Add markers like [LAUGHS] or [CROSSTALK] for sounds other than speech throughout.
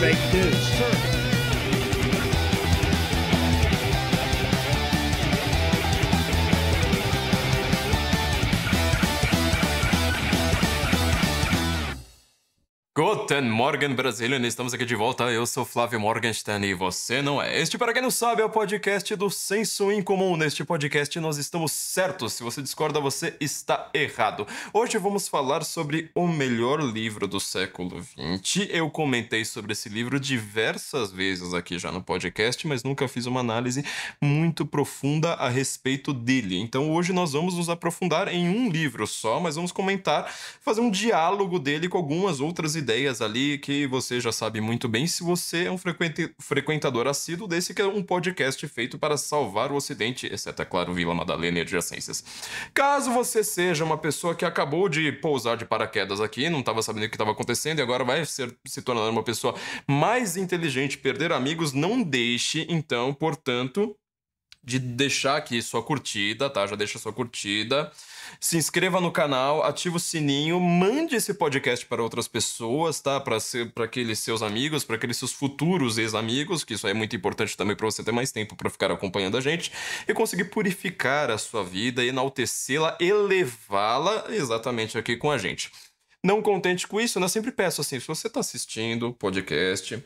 fake news. Guten Morgen, Brasília! Estamos aqui de volta. Eu sou Flávio Morgenstern e você não é. Este, para quem não sabe, é o podcast do Senso Incomum. Neste podcast nós estamos certos. Se você discorda, você está errado. Hoje vamos falar sobre o melhor livro do século XX. Eu comentei sobre esse livro diversas vezes aqui já no podcast, mas nunca fiz uma análise muito profunda a respeito dele. Então hoje nós vamos nos aprofundar em um livro só, mas vamos comentar, fazer um diálogo dele com algumas outras ideias ali que você já sabe muito bem se você é um frequentador assíduo desse que é um podcast feito para salvar o Ocidente, exceto, é claro, Vila Madalena e adjacências. Caso você seja uma pessoa que acabou de pousar de paraquedas aqui, não estava sabendo o que estava acontecendo e agora vai ser, se tornar uma pessoa mais inteligente, perder amigos, não deixe, então, portanto, de deixar aqui sua curtida, tá? Já deixa sua curtida se inscreva no canal, ative o sininho, mande esse podcast para outras pessoas, tá? Para aqueles seus amigos, para aqueles seus futuros ex-amigos, que isso é muito importante também para você ter mais tempo para ficar acompanhando a gente e conseguir purificar a sua vida, enaltecê-la, elevá-la exatamente aqui com a gente. Não contente com isso, né? Eu sempre peço assim, se você está assistindo o podcast,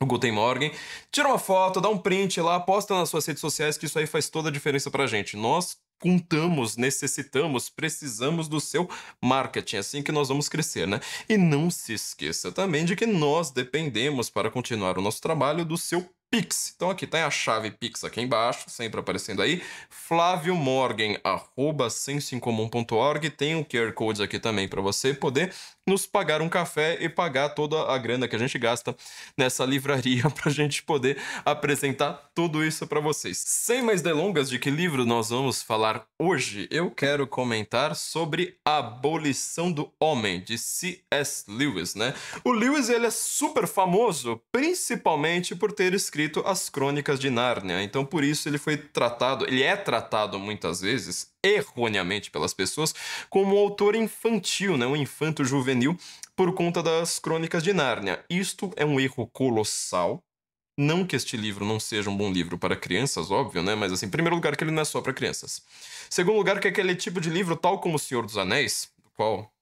o Guten Morgen. Tira uma foto, dá um print lá, posta nas suas redes sociais, que isso aí faz toda a diferença pra gente. Nós contamos, necessitamos, precisamos do seu marketing, é assim que nós vamos crescer, né? E não se esqueça também de que nós dependemos para continuar o nosso trabalho do seu Pix. Então aqui tem tá a chave Pix aqui embaixo, sempre aparecendo aí. Flávio Morgan, arroba sensoincomum.org. Tem um QR Code aqui também para você poder nos pagar um café e pagar toda a grana que a gente gasta nessa livraria [LAUGHS] para a gente poder apresentar tudo isso para vocês. Sem mais delongas de que livro nós vamos falar hoje, eu quero comentar sobre a abolição do homem de C.S. Lewis, né? O Lewis ele é super famoso, principalmente por ter escrito escrito as Crônicas de Nárnia. Então, por isso ele foi tratado, ele é tratado muitas vezes erroneamente pelas pessoas como um autor infantil, né, um infanto juvenil por conta das Crônicas de Nárnia. Isto é um erro colossal. Não que este livro não seja um bom livro para crianças, óbvio, né? Mas assim, em primeiro lugar que ele não é só para crianças. Segundo lugar que é aquele tipo de livro tal como O Senhor dos Anéis, do qual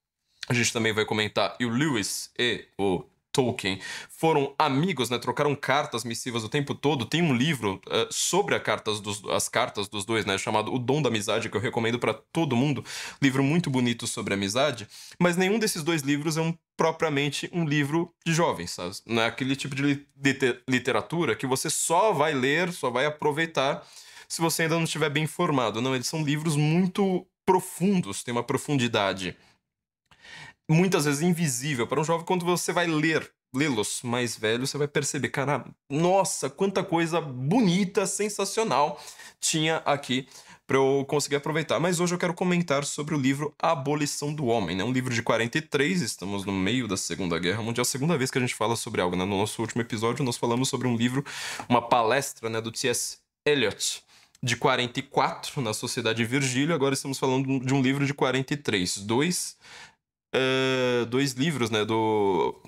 a gente também vai comentar, e o Lewis e o Tolkien. Foram amigos, né? Trocaram cartas missivas o tempo todo. Tem um livro uh, sobre cartas dos, as cartas dos dois, né? Chamado O Dom da Amizade, que eu recomendo para todo mundo. Livro muito bonito sobre amizade. Mas nenhum desses dois livros é um, propriamente um livro de jovens, sabe? Não é aquele tipo de literatura que você só vai ler, só vai aproveitar se você ainda não estiver bem informado. Não, eles são livros muito profundos, têm uma profundidade muitas vezes invisível para um jovem quando você vai ler lê-los mais velho, você vai perceber, cara, nossa, quanta coisa bonita, sensacional tinha aqui para eu conseguir aproveitar. Mas hoje eu quero comentar sobre o livro A Abolição do Homem, né? Um livro de 43, estamos no meio da Segunda Guerra Mundial, segunda vez que a gente fala sobre algo, né? No nosso último episódio nós falamos sobre um livro, uma palestra, né, do T.S. Eliot, de 44, na Sociedade Virgílio, agora estamos falando de um livro de 43, dois uh, dois livros, né? Do,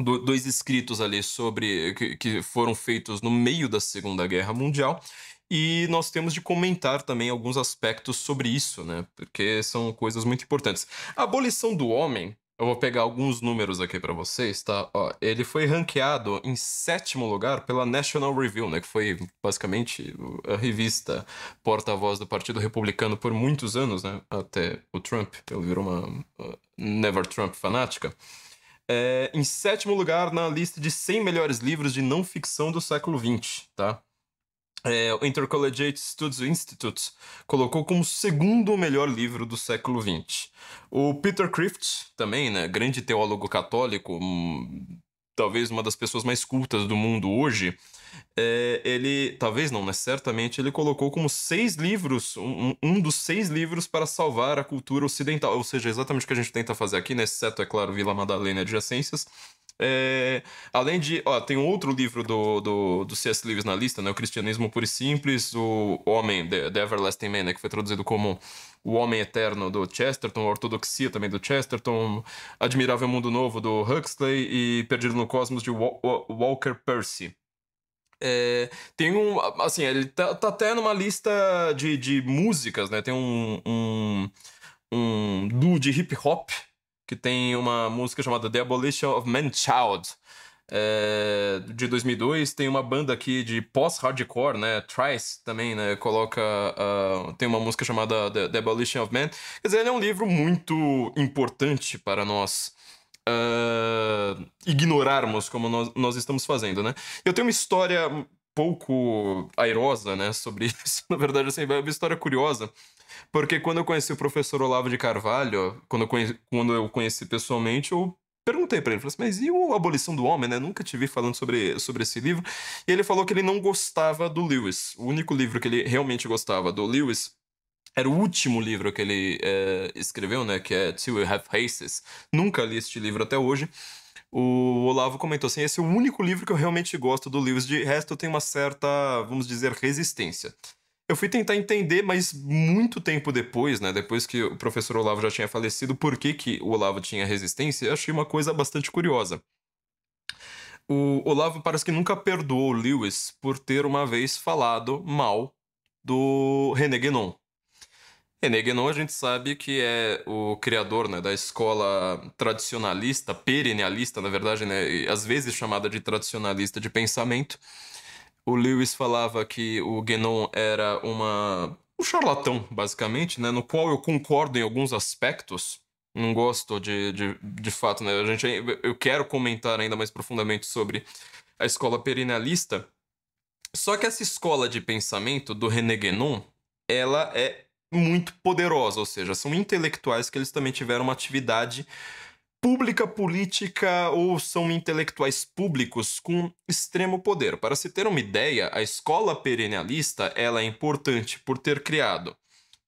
do, dois escritos ali sobre. Que, que foram feitos no meio da Segunda Guerra Mundial. E nós temos de comentar também alguns aspectos sobre isso, né? Porque são coisas muito importantes. A abolição do homem eu vou pegar alguns números aqui para vocês, tá? Ó, ele foi ranqueado em sétimo lugar pela National Review, né? Que foi basicamente a revista porta-voz do Partido Republicano por muitos anos, né? Até o Trump, ele virou uma Never Trump fanática. É, em sétimo lugar na lista de 100 melhores livros de não ficção do século XX, tá? é, o Intercollegiate Studies Institute colocou como segundo melhor livro do século XX. O Peter Crift, também, né, grande teólogo católico, hum, talvez uma das pessoas mais cultas do mundo hoje, é, ele, talvez não, mas né, certamente ele colocou como seis livros, um, um, dos seis livros para salvar a cultura ocidental, ou seja, exatamente o que a gente tenta fazer aqui, né, exceto, é claro, Vila Madalena de essências é, além de. Ó, tem um outro livro do, do, do C.S. Lewis na lista, né? O Cristianismo Puro e Simples, o Homem, The, The Everlasting Man, né? que foi traduzido como O Homem Eterno do Chesterton, Ortodoxia também do Chesterton, Admirável Mundo Novo do Huxley e Perdido no Cosmos de Walker Percy. É, tem um. Assim, ele tá, tá, até numa lista de, de músicas, né? Tem um. um um duo de hip hop que tem uma música chamada The Abolition of Man Child. É, de 2002 tem uma banda aqui de pós-hardcore, né? Trice também, né? Coloca. Uh, tem uma música chamada The, The, Abolition of Man. Quer dizer, ele é um livro muito importante para nós uh, ignorarmos, como nós, nós estamos fazendo, né? Eu tenho uma história pouco airosa, né? Sobre [LAUGHS] isso. Na verdade, assim, é uma história curiosa porque quando eu conheci o professor Olavo de Carvalho, quando eu conheci, quando eu conheci pessoalmente, eu perguntei para ele, falei assim, mas e o Abolição do Homem, né? Nunca te vi falando sobre, sobre esse livro. E ele falou que ele não gostava do Lewis. O único livro que ele realmente gostava do Lewis era o último livro que ele é, escreveu, né? Que é Till We Have Faces. Nunca li este livro até hoje. O Olavo comentou assim: esse é o único livro que eu realmente gosto do Lewis, de resto eu tenho uma certa, vamos dizer, resistência. Eu fui tentar entender, mas muito tempo depois, né? Depois que o professor Olavo já tinha falecido, por que, que o Olavo tinha resistência, eu achei uma coisa bastante curiosa. O Olavo parece que nunca perdoou Lewis por ter uma vez falado mal do René Guénon. René Guénon a gente sabe que é o criador né, da escola tradicionalista, perennialista, na verdade, né, às vezes chamada de tradicionalista de pensamento, o Lewis falava que o Guénon era uma um charlatão, basicamente, né? No qual eu concordo em alguns aspectos. Não gosto de, de, de fato, né? A gente, eu quero comentar ainda mais profundamente sobre a escola perinalista. Só que essa escola de pensamento do René Guénon, ela é muito poderosa, ou seja, são intelectuais que eles também tiveram uma atividade pública política ou são intelectuais públicos com extremo poder. Para se ter uma ideia, a escola perennialista ela é importante por ter criado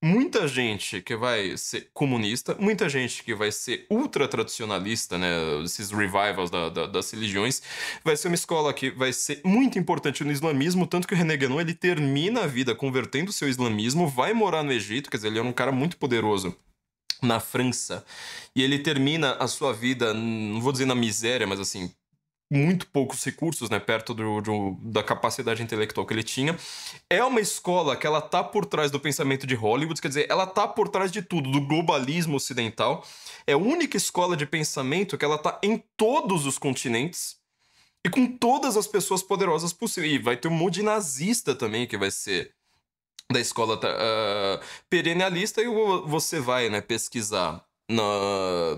muita gente que vai ser comunista, muita gente que vai ser ultra-tradicionalista, né? Esses revivals da, da, das religiões. Vai ser uma escola que vai ser muito importante no islamismo, tanto que o René Guénon, ele termina a vida convertendo o seu islamismo, vai morar no Egito, quer dizer, ele era um cara muito poderoso na França. E ele termina a sua vida, não vou dizer na miséria, mas assim, muito poucos recursos, né, perto do, do, da capacidade intelectual que ele tinha. É uma escola que ela tá por trás do pensamento de Hollywood, quer dizer, ela tá por trás de tudo, do globalismo ocidental. É a única escola de pensamento que ela tá em todos os continentes e com todas as pessoas poderosas possíveis. E vai ter um monte de nazista também que vai ser da escola uh, e você vai né, pesquisar na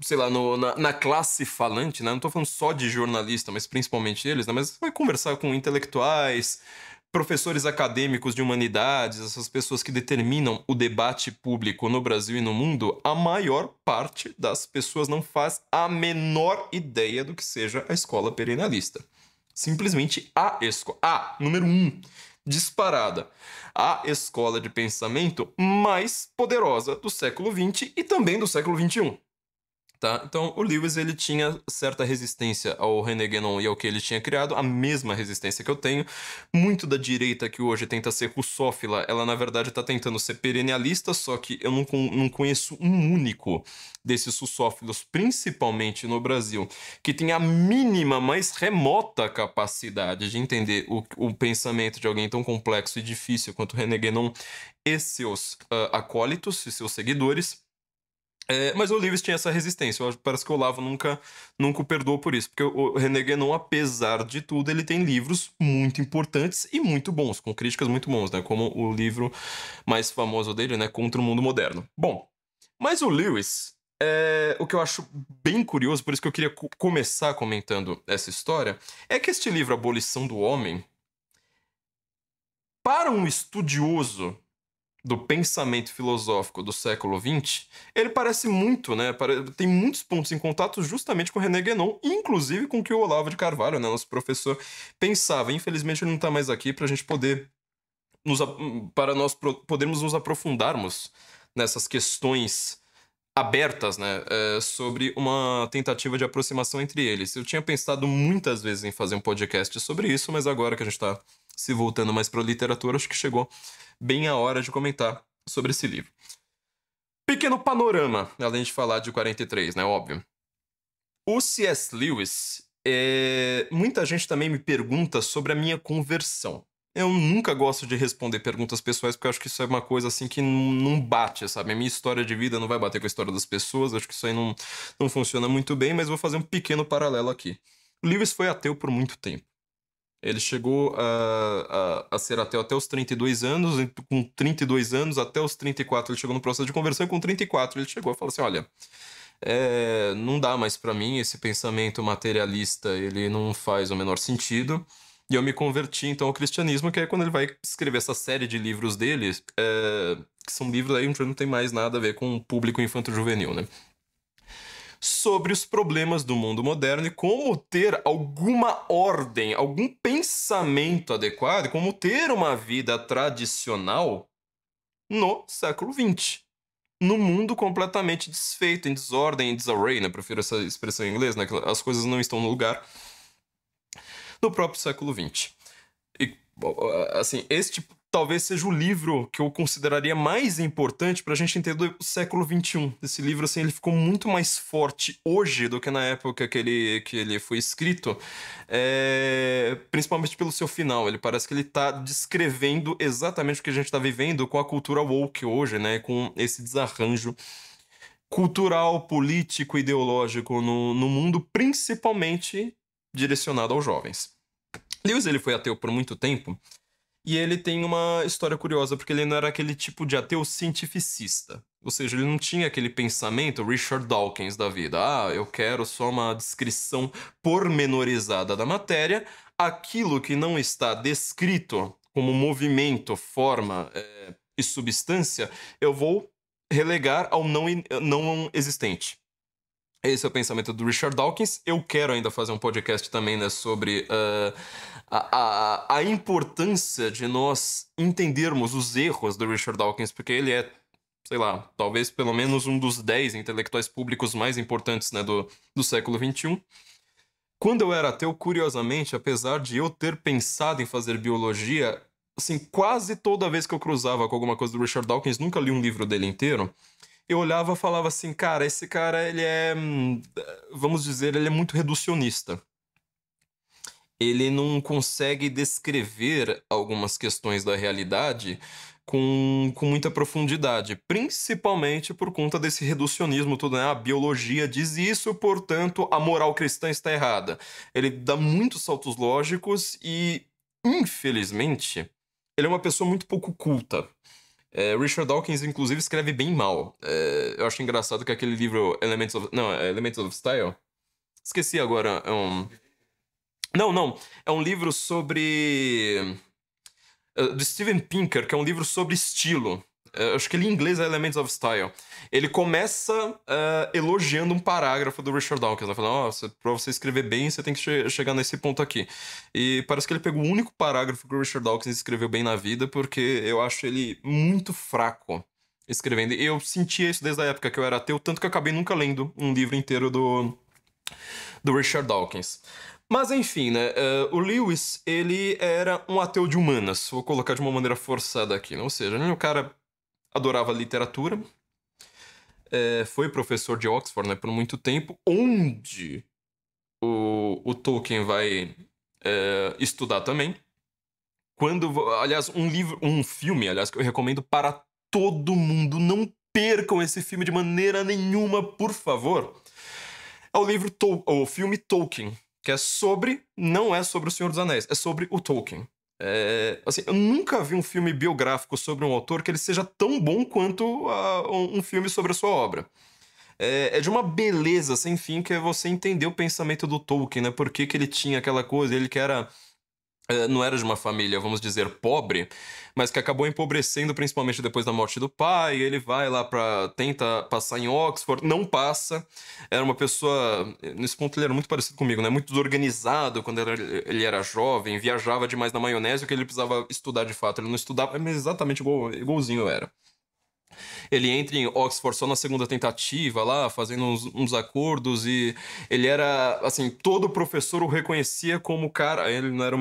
sei lá, no, na, na, classe falante, né? Não estou falando só de jornalista, mas principalmente eles, né? Mas você vai conversar com intelectuais, professores acadêmicos de humanidades, essas pessoas que determinam o debate público no Brasil e no mundo, a maior parte das pessoas não faz a menor ideia do que seja a escola perenalista. Simplesmente a escola. A, número um disparada, a escola de pensamento mais poderosa do século XX e também do século XXI tá? Então, o Lewis, ele tinha certa resistência ao René Guénon e ao que ele tinha criado, a mesma resistência que eu tenho. Muito da direita que hoje tenta ser russófila, ela, na verdade, tá tentando ser perennialista, só que eu não, não conheço um único desses russófilos, principalmente no Brasil, que tenha a mínima, mais remota capacidade de entender o, o pensamento de alguém tão complexo e difícil quanto René Guénon e seus uh, acólitos e seus seguidores. É, mas o Lewis tinha essa resistência. Eu, parece que o Olavo nunca, nunca o perdoou por isso. Porque o René Guénon, apesar de tudo, ele tem livros muito importantes e muito bons, com críticas muito bons, né? Como o livro mais famoso dele, né? Contra o Mundo Moderno. Bom, mas o Lewis, é, o que eu acho bem curioso, por isso que eu queria co começar comentando essa história, é que este livro, Abolição do Homem, para um estudioso do pensamento filosófico do século XX, ele parece muito, né? Tem muitos pontos em contato justamente com René Guénon, inclusive com o que o Olavo de Carvalho, né, nosso professor, pensava. Infelizmente ele não está mais aqui para a gente poder nos, para nós podermos nos aprofundarmos nessas questões abertas, né, é, sobre uma tentativa de aproximação entre eles. Eu tinha pensado muitas vezes em fazer um podcast sobre isso, mas agora que a gente está se voltando mais para a literatura, acho que chegou bem a hora de comentar sobre esse livro. Pequeno panorama, além de falar de 43, né? Óbvio. O C.S. Lewis, é... muita gente também me pergunta sobre a minha conversão. Eu nunca gosto de responder perguntas pessoais, porque eu acho que isso é uma coisa assim que não bate, sabe? A minha história de vida não vai bater com a história das pessoas, acho que isso aí não, não funciona muito bem, mas vou fazer um pequeno paralelo aqui. O Lewis foi ateu por muito tempo. Ele chegou a, a, a ser ateu até os 32 anos, com 32 anos, até os 34 ele chegou no processo de conversão, e com 34 ele chegou a falar assim: olha, é, não dá mais para mim esse pensamento materialista, ele não faz o menor sentido. E eu me converti então ao cristianismo, que é quando ele vai escrever essa série de livros dele, é, que são livros aí onde não tem mais nada a ver com o público infanto-juvenil, né? sobre os problemas do mundo moderno e como ter alguma ordem, algum pensamento adequado, como ter uma vida tradicional no século XX. No mundo completamente desfeito, em desordem, em disarray, né? Prefiro essa expressão em inglês, né? As coisas não estão no lugar. No próprio século XX. E, assim, este talvez seja o livro que eu consideraria mais importante para a gente entender o século XXI. Esse livro, assim, ele ficou muito mais forte hoje do que na época que ele, que ele foi escrito, é... principalmente pelo seu final. Ele parece que ele está descrevendo exatamente o que a gente está vivendo com a cultura woke hoje, né? Com esse desarranjo cultural, político, ideológico no, no mundo, principalmente direcionado aos jovens. Lewis ele foi ateu por muito tempo, e ele tem uma história curiosa, porque ele não era aquele tipo de ateu cientificista. Ou seja, ele não tinha aquele pensamento Richard Dawkins da vida. Ah, eu quero só uma descrição pormenorizada da matéria. Aquilo que não está descrito como movimento, forma é, e substância, eu vou relegar ao não, não existente. Esse é o pensamento do Richard Dawkins. Eu quero ainda fazer um podcast também né, sobre uh, a, a, a, importância de nós entendermos os erros do Richard Dawkins, porque ele é, sei lá, talvez pelo menos um dos dez intelectuais públicos mais importantes né, do, do século XXI. Quando eu era ateu, curiosamente, apesar de eu ter pensado em fazer biologia, assim, quase toda vez que eu cruzava com alguma coisa do Richard Dawkins, nunca li um livro dele inteiro eu olhava e falava assim, cara, esse cara, ele é, hum, vamos dizer, ele é muito reducionista. Ele não consegue descrever algumas questões da realidade com, com muita profundidade, principalmente por conta desse reducionismo todo, né? A biologia diz isso, portanto, a moral cristã está errada. Ele dá muitos saltos lógicos e, infelizmente, ele é uma pessoa muito pouco culta. É, Richard Dawkins, inclusive, escreve bem mal. É, eu acho engraçado que aquele livro Elements of... Não, é Elements of Style... Esqueci agora, é um... Não, não. É um livro sobre... Uh, é, do Steven Pinker, que é um livro sobre estilo. É, acho que ele em inglês é Elements of Style. Ele começa uh, elogiando um parágrafo do Richard Dawkins, né? falando, ó, oh, pra você escrever bem, você tem que che chegar nesse ponto aqui. E parece que ele pegou o único parágrafo que o Richard Dawkins escreveu bem na vida, porque eu acho ele muito fraco escrevendo. E eu sentia isso desde a época que eu era ateu, tanto que eu acabei nunca lendo um livro inteiro do, do Richard Dawkins. Mas enfim, né? Uh, o Lewis, ele era um ateu de humanas, vou colocar de uma maneira forçada aqui, né? Ou seja, ele é um cara adorava literatura, é, foi professor de Oxford né, por muito tempo, onde o, o Tolkien vai é, estudar também. Quando, aliás, um livro, um filme, aliás, que eu recomendo para todo mundo, não percam esse filme de maneira nenhuma, por favor. É o livro, Tol o filme Tolkien, que é sobre, não é sobre o Senhor dos Anéis, é sobre o Tolkien. É, assim, eu nunca vi um filme biográfico sobre um autor que ele seja tão bom quanto a, ah, um filme sobre a sua obra. É, é, de uma beleza sem fim que é você entender o pensamento do Tolkien, né? Por que, que ele tinha aquela coisa, ele que era eh, não era de uma família, vamos dizer, pobre, mas que acabou empobrecendo principalmente depois da morte do pai. Ele vai lá para tenta passar em Oxford, não passa. Era uma pessoa, eh, nesse ponto ele era muito parecido comigo, né? Muito desorganizado quando era, ele era jovem, viajava demais na maionese, o que ele precisava estudar de fato, ele não estudava, mas exatamente igual, igualzinho eu era. Ele entra em Oxford só na segunda tentativa lá, fazendo uns, uns, acordos e ele era, assim, todo professor o reconhecia como cara, ele não era,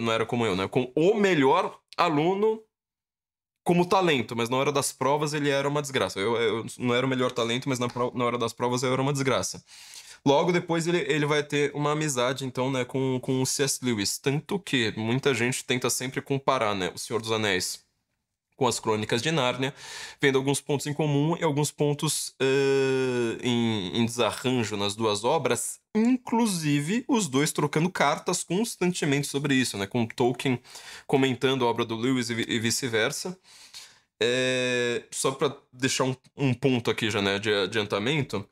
não era como eu, né? Com o melhor aluno como talento, mas na hora das provas ele era uma desgraça. Eu, eu não era o melhor talento, mas na, na, hora das provas eu era uma desgraça. Logo depois ele, ele vai ter uma amizade, então, né, com, com o C.S. Lewis. Tanto que muita gente tenta sempre comparar, né, O Senhor dos Anéis com as crônicas de Nárnia, vendo alguns pontos em comum e alguns pontos uh, em, em, desarranjo nas duas obras, inclusive os dois trocando cartas constantemente sobre isso, né? com Tolkien comentando a obra do Lewis e, e vice-versa. É, só para deixar um, um, ponto aqui já né, de adiantamento,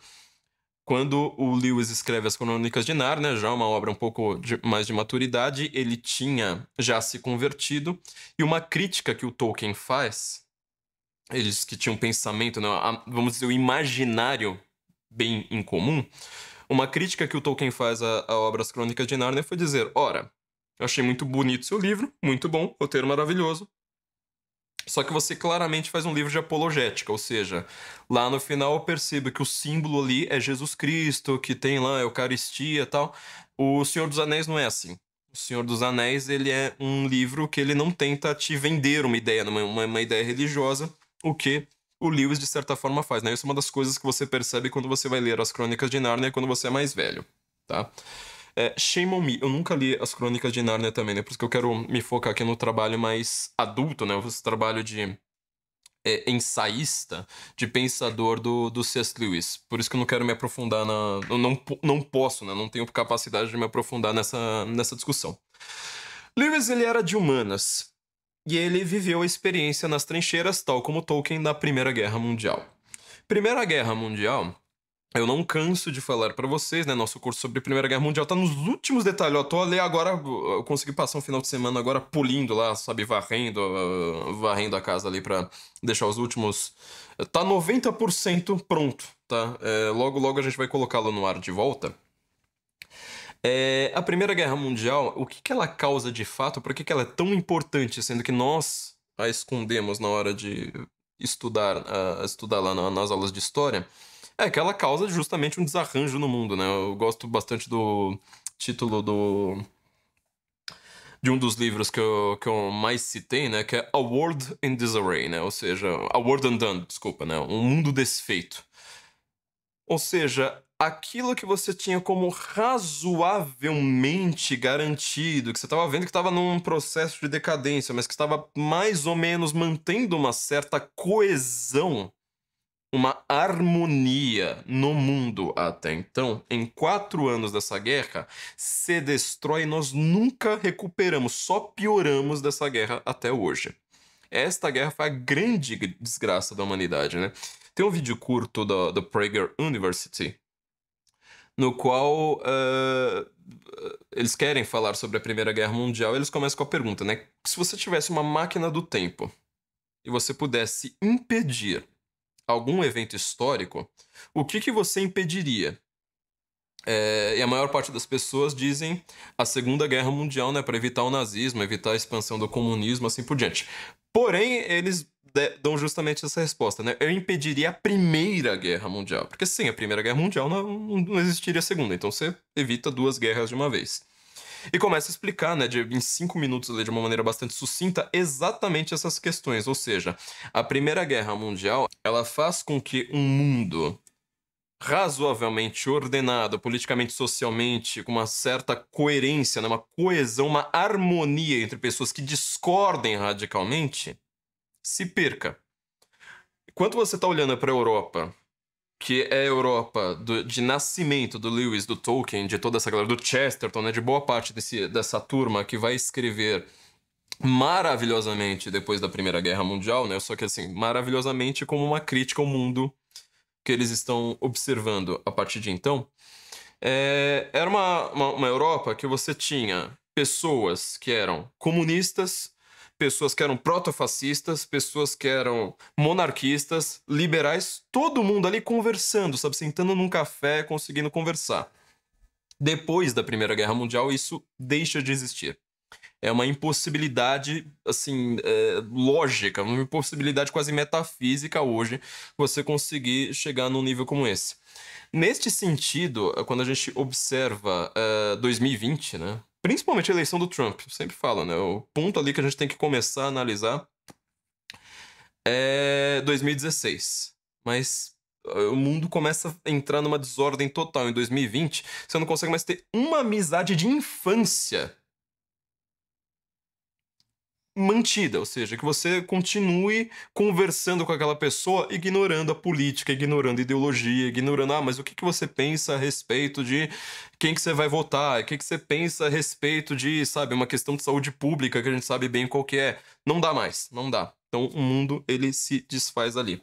quando o Lewis escreve as Crônicas de Nárnia, né, já uma obra um pouco de, mais de maturidade, ele tinha já se convertido. E uma crítica que o Tolkien faz, eles que tinham um pensamento, né, vamos dizer, o imaginário bem incomum, uma crítica que o Tolkien faz à, obras As Crônicas de Nárnia foi dizer: ora, eu achei muito bonito seu livro, muito bom, roteiro maravilhoso, só que você claramente faz um livro de apologética, ou seja, lá no final eu percebo que o símbolo ali é Jesus Cristo, que tem lá a Eucaristia e tal. O Senhor dos Anéis não é assim. O Senhor dos Anéis, ele é um livro que ele não tenta te vender uma ideia, uma, uma ideia religiosa, o que o Lewis, de certa forma, faz, né? Isso é uma das coisas que você percebe quando você vai ler as Crônicas de Nárnia quando você é mais velho, tá? É, Shame on Me. Eu nunca li as crônicas de Narnia também, né? Por isso que eu quero me focar aqui no trabalho mais adulto, né? O trabalho de é, ensaísta, de pensador do, do C.S. Lewis. Por isso que eu não quero me aprofundar na. Eu não, não posso, né? Não tenho capacidade de me aprofundar nessa, nessa discussão. Lewis, ele era de humanas. E ele viveu a experiência nas trincheiras, tal como Tolkien, na Primeira Guerra Mundial. Primeira Guerra Mundial eu não canso de falar para vocês, né? Nosso curso sobre Primeira Guerra Mundial tá nos últimos detalhes. Eu tô ali agora, eu consegui passar um final de semana agora polindo lá, sabe, varrendo, uh, varrendo a casa ali para deixar os últimos. Tá 90% pronto, tá? É, logo, logo a gente vai colocá-lo no ar de volta. É, a Primeira Guerra Mundial, o que, que ela causa de fato? Por que, que ela é tão importante, sendo que nós a escondemos na hora de estudar, uh, estudar lá na, nas aulas de história? É que ela causa justamente um desarranjo no mundo, né? Eu gosto bastante do título do de um dos livros que eu, que eu mais citei, né, que é A World in Disarray, né, ou seja, A World Undone, desculpa, né, um mundo desfeito. Ou seja, aquilo que você tinha como razoavelmente garantido, que você estava vendo que estava num processo de decadência, mas que estava mais ou menos mantendo uma certa coesão uma harmonia no mundo até então. Em quatro anos dessa guerra, se destrói e nós nunca recuperamos, só pioramos dessa guerra até hoje. Esta guerra foi a grande desgraça da humanidade, né? Tem um vídeo curto da, da Prager University, no qual uh, eles querem falar sobre a Primeira Guerra Mundial, eles começam com a pergunta, né? Se você tivesse uma máquina do tempo e você pudesse impedir algum evento histórico, o que, que você impediria? É, e a maior parte das pessoas dizem a Segunda Guerra Mundial, né, para evitar o nazismo, evitar a expansão do comunismo, assim por diante. Porém, eles dão justamente essa resposta, né? Eu impediria a Primeira Guerra Mundial, porque sem a Primeira Guerra Mundial não, não existiria a Segunda, então você evita duas guerras de uma vez e começa a explicar, né, de, em cinco minutos ali, né, de uma maneira bastante sucinta, exatamente essas questões. Ou seja, a Primeira Guerra Mundial ela faz com que um mundo razoavelmente ordenado, politicamente, socialmente, com uma certa coerência, né, uma coesão, uma harmonia entre pessoas que discordem radicalmente, se perca. Enquanto você está olhando para a Europa, que é a Europa do, de nascimento do Lewis, do Tolkien, de toda essa galera, do Chesterton, né, de boa parte desse, dessa turma que vai escrever maravilhosamente depois da Primeira Guerra Mundial, né? Só que assim, maravilhosamente como uma crítica ao mundo que eles estão observando a partir de então. É, era uma, uma, uma Europa que você tinha pessoas que eram comunistas, pessoas que eram protofascistas, pessoas que eram monarquistas, liberais, todo mundo ali conversando, sabe? Sentando num café, conseguindo conversar. Depois da Primeira Guerra Mundial, isso deixa de existir. É uma impossibilidade, assim, é, lógica, uma impossibilidade quase metafísica hoje você conseguir chegar num nível como esse. Neste sentido, quando a gente observa 2020, é, né? principalmente a eleição do Trump, eu sempre falo, né? O ponto ali que a gente tem que começar a analisar é 2016. Mas eh, o mundo começa a entrar numa desordem total em 2020. Você não consegue mais ter uma amizade de infância mantida, ou seja, que você continue conversando com aquela pessoa, ignorando a política, ignorando a ideologia, ignorando, ah, mas o que, que você pensa a respeito de quem que você vai votar, o que, que você pensa a respeito de, sabe, uma questão de saúde pública que a gente sabe bem qual que é. Não dá mais, não dá. Então o mundo, ele se desfaz ali.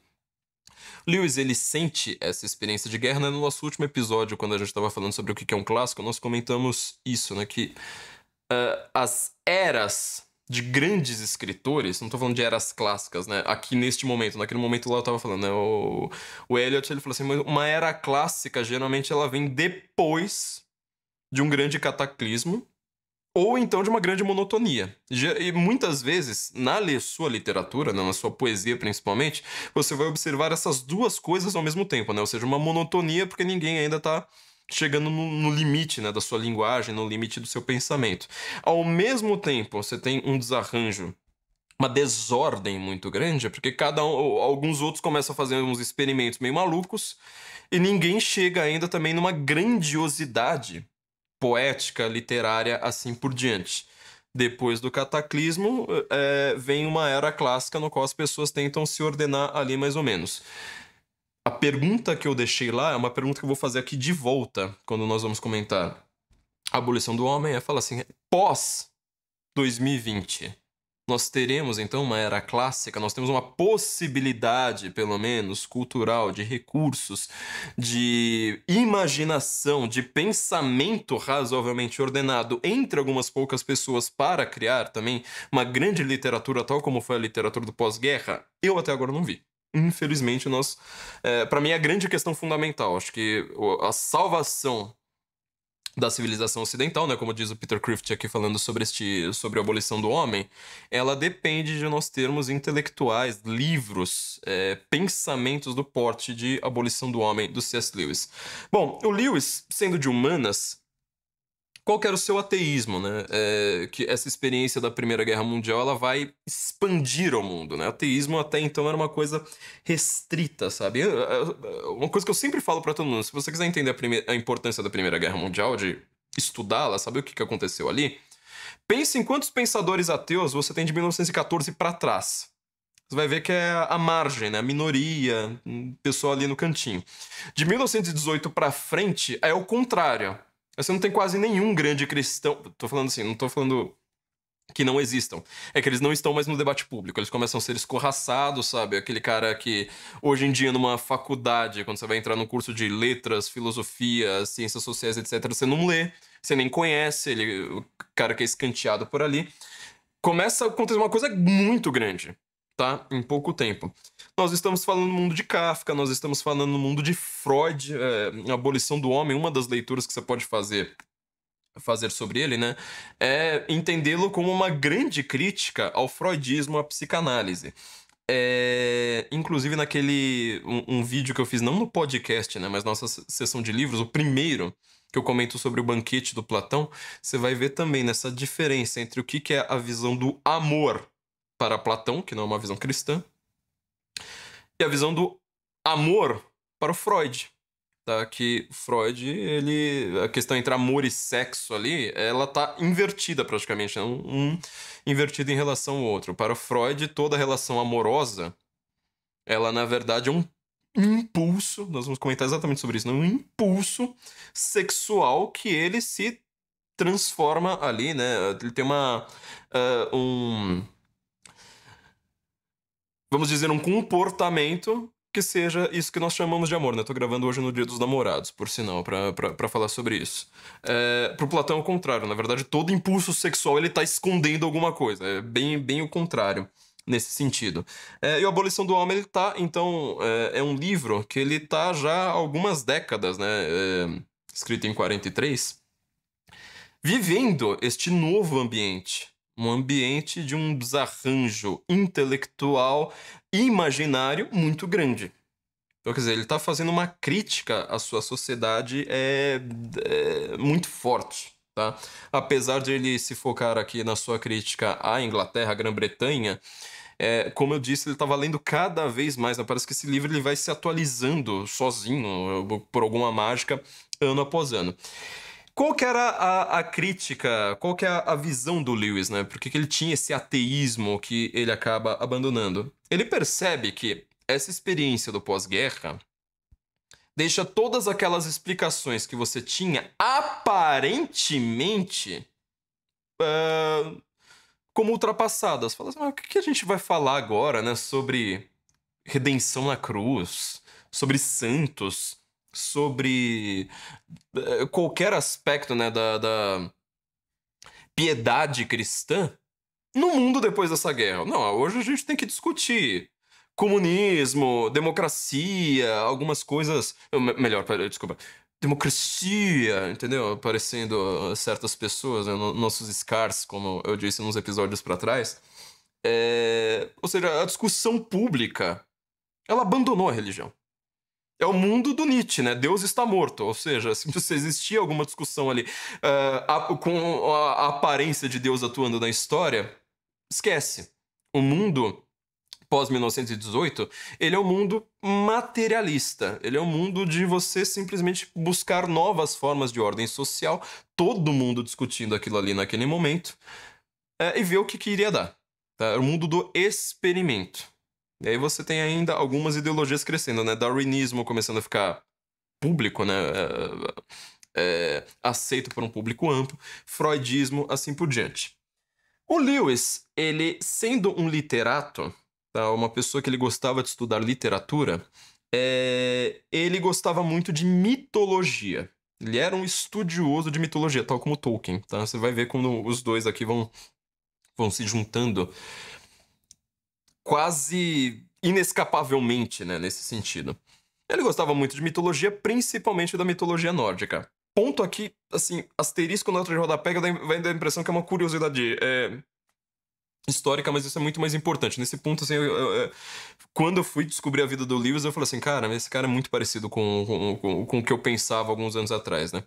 Lewis ele sente essa experiência de guerra, né? No nosso último episódio, quando a gente estava falando sobre o que é um clássico, nós comentamos isso, né? Que uh, as eras de grandes escritores, não estou falando de eras clássicas, né? Aqui neste momento, naquele momento lá eu estava falando, né? O, o Eliot, ele falou assim, uma era clássica, geralmente ela vem depois de um grande cataclismo, ou então de uma grande monotonia. E muitas vezes, na sua literatura, né, na sua poesia principalmente, você vai observar essas duas coisas ao mesmo tempo, né? Ou seja, uma monotonia, porque ninguém ainda está chegando no, no limite né, da sua linguagem, no limite do seu pensamento. Ao mesmo tempo, você tem um desarranjo uma desordem muito grande, porque cada um, alguns outros começam a fazer uns experimentos meio malucos e ninguém chega ainda também numa grandiosidade poética, literária, assim por diante. Depois do cataclismo, é, vem uma era clássica no qual as pessoas tentam se ordenar ali mais ou menos pergunta que eu deixei lá é uma pergunta que eu vou fazer aqui de volta, quando nós vamos comentar a abolição do homem, é falar assim, pós 2020, nós teremos então uma era clássica, nós temos uma possibilidade, pelo menos, cultural, de recursos, de imaginação, de pensamento razoavelmente ordenado entre algumas poucas pessoas para criar também uma grande literatura, tal como foi a literatura do pós-guerra? Eu até agora não vi infelizmente, nós. É, para mim, é a grande questão fundamental. Acho que a salvação da civilização ocidental, né, como diz o Peter Crift aqui falando sobre este sobre a abolição do homem, ela depende de nós termos intelectuais, livros, é, pensamentos do porte de abolição do homem do C.S. Lewis. Bom, o Lewis, sendo de humanas, qual que era o seu ateísmo, né? É, que essa experiência da Primeira Guerra Mundial ela vai expandir o mundo, né? Ateísmo até então era uma coisa restrita, sabe? É, é, uma coisa que eu sempre falo para todo mundo, se você quiser entender a, primeira, a importância da Primeira Guerra Mundial, de estudá-la, saber o que, que aconteceu ali, pense em quantos pensadores ateus você tem de 1914 para trás. Você vai ver que é a margem, né? a minoria, o hum, pessoal ali no cantinho. De 1918 para frente é o contrário você não tem quase nenhum grande cristão. Tô falando assim, não tô falando que não existam. É que eles não estão mais no debate público, eles começam a ser escorraçados, sabe? Aquele cara que hoje em dia numa faculdade, quando você vai entrar num curso de letras, filosofia, ciências sociais, etc, você não lê, você nem conhece, ele, o cara que é escanteado por ali, começa a acontecer uma coisa muito grande tá? Em pouco tempo. Nós estamos falando no mundo de Kafka, nós estamos falando no mundo de Freud, é, Abolição do Homem, uma das leituras que você pode fazer fazer sobre ele, né, é entendê-lo como uma grande crítica ao freudismo, à psicanálise. É, inclusive naquele um, um, vídeo que eu fiz não no podcast, né, mas nossa sessão de livros, o primeiro que eu comento sobre o banquete do Platão, você vai ver também nessa diferença entre o que, que é a visão do amor para Platão, que não é uma visão cristã, e a visão do amor para o Freud, tá? Que Freud, ele, a questão entre amor e sexo ali, ela tá invertida praticamente, é um, um invertido em relação ao outro. Para Freud, toda relação amorosa, ela na verdade é um impulso, nós vamos comentar exatamente sobre isso, né? um impulso sexual que ele se transforma ali, né? Ele tem uma uh, um vamos dizer, um comportamento que seja isso que nós chamamos de amor, né? tô gravando hoje no Dia dos Namorados, por sinal, para falar sobre isso. É, pro Platão é o contrário, na verdade, todo impulso sexual ele tá escondendo alguma coisa, é bem, bem o contrário nesse sentido. É, e a Abolição do Homem, ele tá, então, é, é, um livro que ele tá já há algumas décadas, né, é, escrito em 43, vivendo este novo ambiente um ambiente de um desarranjo intelectual e imaginário muito grande. Então, quer dizer, ele está fazendo uma crítica à sua sociedade é, é, muito forte. Tá? Apesar de ele se focar aqui na sua crítica à Inglaterra, à Grã-Bretanha, é, como eu disse, ele estava tá lendo cada vez mais. Né? Parece que esse livro ele vai se atualizando sozinho, por alguma mágica, ano após ano. Qual que era a, a crítica, qual que é a, a, visão do Lewis, né? Por que, que ele tinha esse ateísmo que ele acaba abandonando? Ele percebe que essa experiência do pós-guerra deixa todas aquelas explicações que você tinha aparentemente uh, como ultrapassadas. Fala assim, mas o que a gente vai falar agora, né? Sobre redenção na cruz, sobre santos, sobre eh, qualquer aspecto né, da, da piedade cristã no mundo depois dessa guerra. Não, hoje a gente tem que discutir comunismo, democracia, algumas coisas. Melhor, desculpa. Democracia, entendeu? Aparecendo eh, certas pessoas, né? nossos scars, como eu disse nos episódios para trás. É... Ou seja, a discussão pública, ela abandonou a religião. É o mundo do Nietzsche, né? Deus está morto. Ou seja, se existia alguma discussão ali uh, a, com a, a aparência de Deus atuando na história, esquece. O mundo pós-1918, ele é um mundo materialista. Ele é um mundo de você simplesmente buscar novas formas de ordem social, todo mundo discutindo aquilo ali naquele momento, eh, e ver o que, que iria dar. Tá? É o mundo do experimento. E aí você tem ainda algumas ideologias crescendo, né? Darwinismo começando a ficar público, né? É, é, é, aceito por um público amplo, freudismo, assim por diante. O Lewis, ele sendo um literato, tá? uma pessoa que ele gostava de estudar literatura, é, ele gostava muito de mitologia. Ele era um estudioso de mitologia, tal como Tolkien. Tá? Você vai ver quando os dois aqui vão, vão se juntando quase inescapavelmente, né, nesse sentido. Ele gostava muito de mitologia, principalmente da mitologia nórdica. Ponto aqui, assim, asterisco outra de rodapé, vai dar a impressão que é uma curiosidade é, histórica, mas isso é muito mais importante. Nesse ponto, assim, eu, eu, eu, quando eu fui descobrir a vida do Lewis, eu falei assim, cara, esse cara é muito parecido com, com, com, com o que eu pensava alguns anos atrás, né?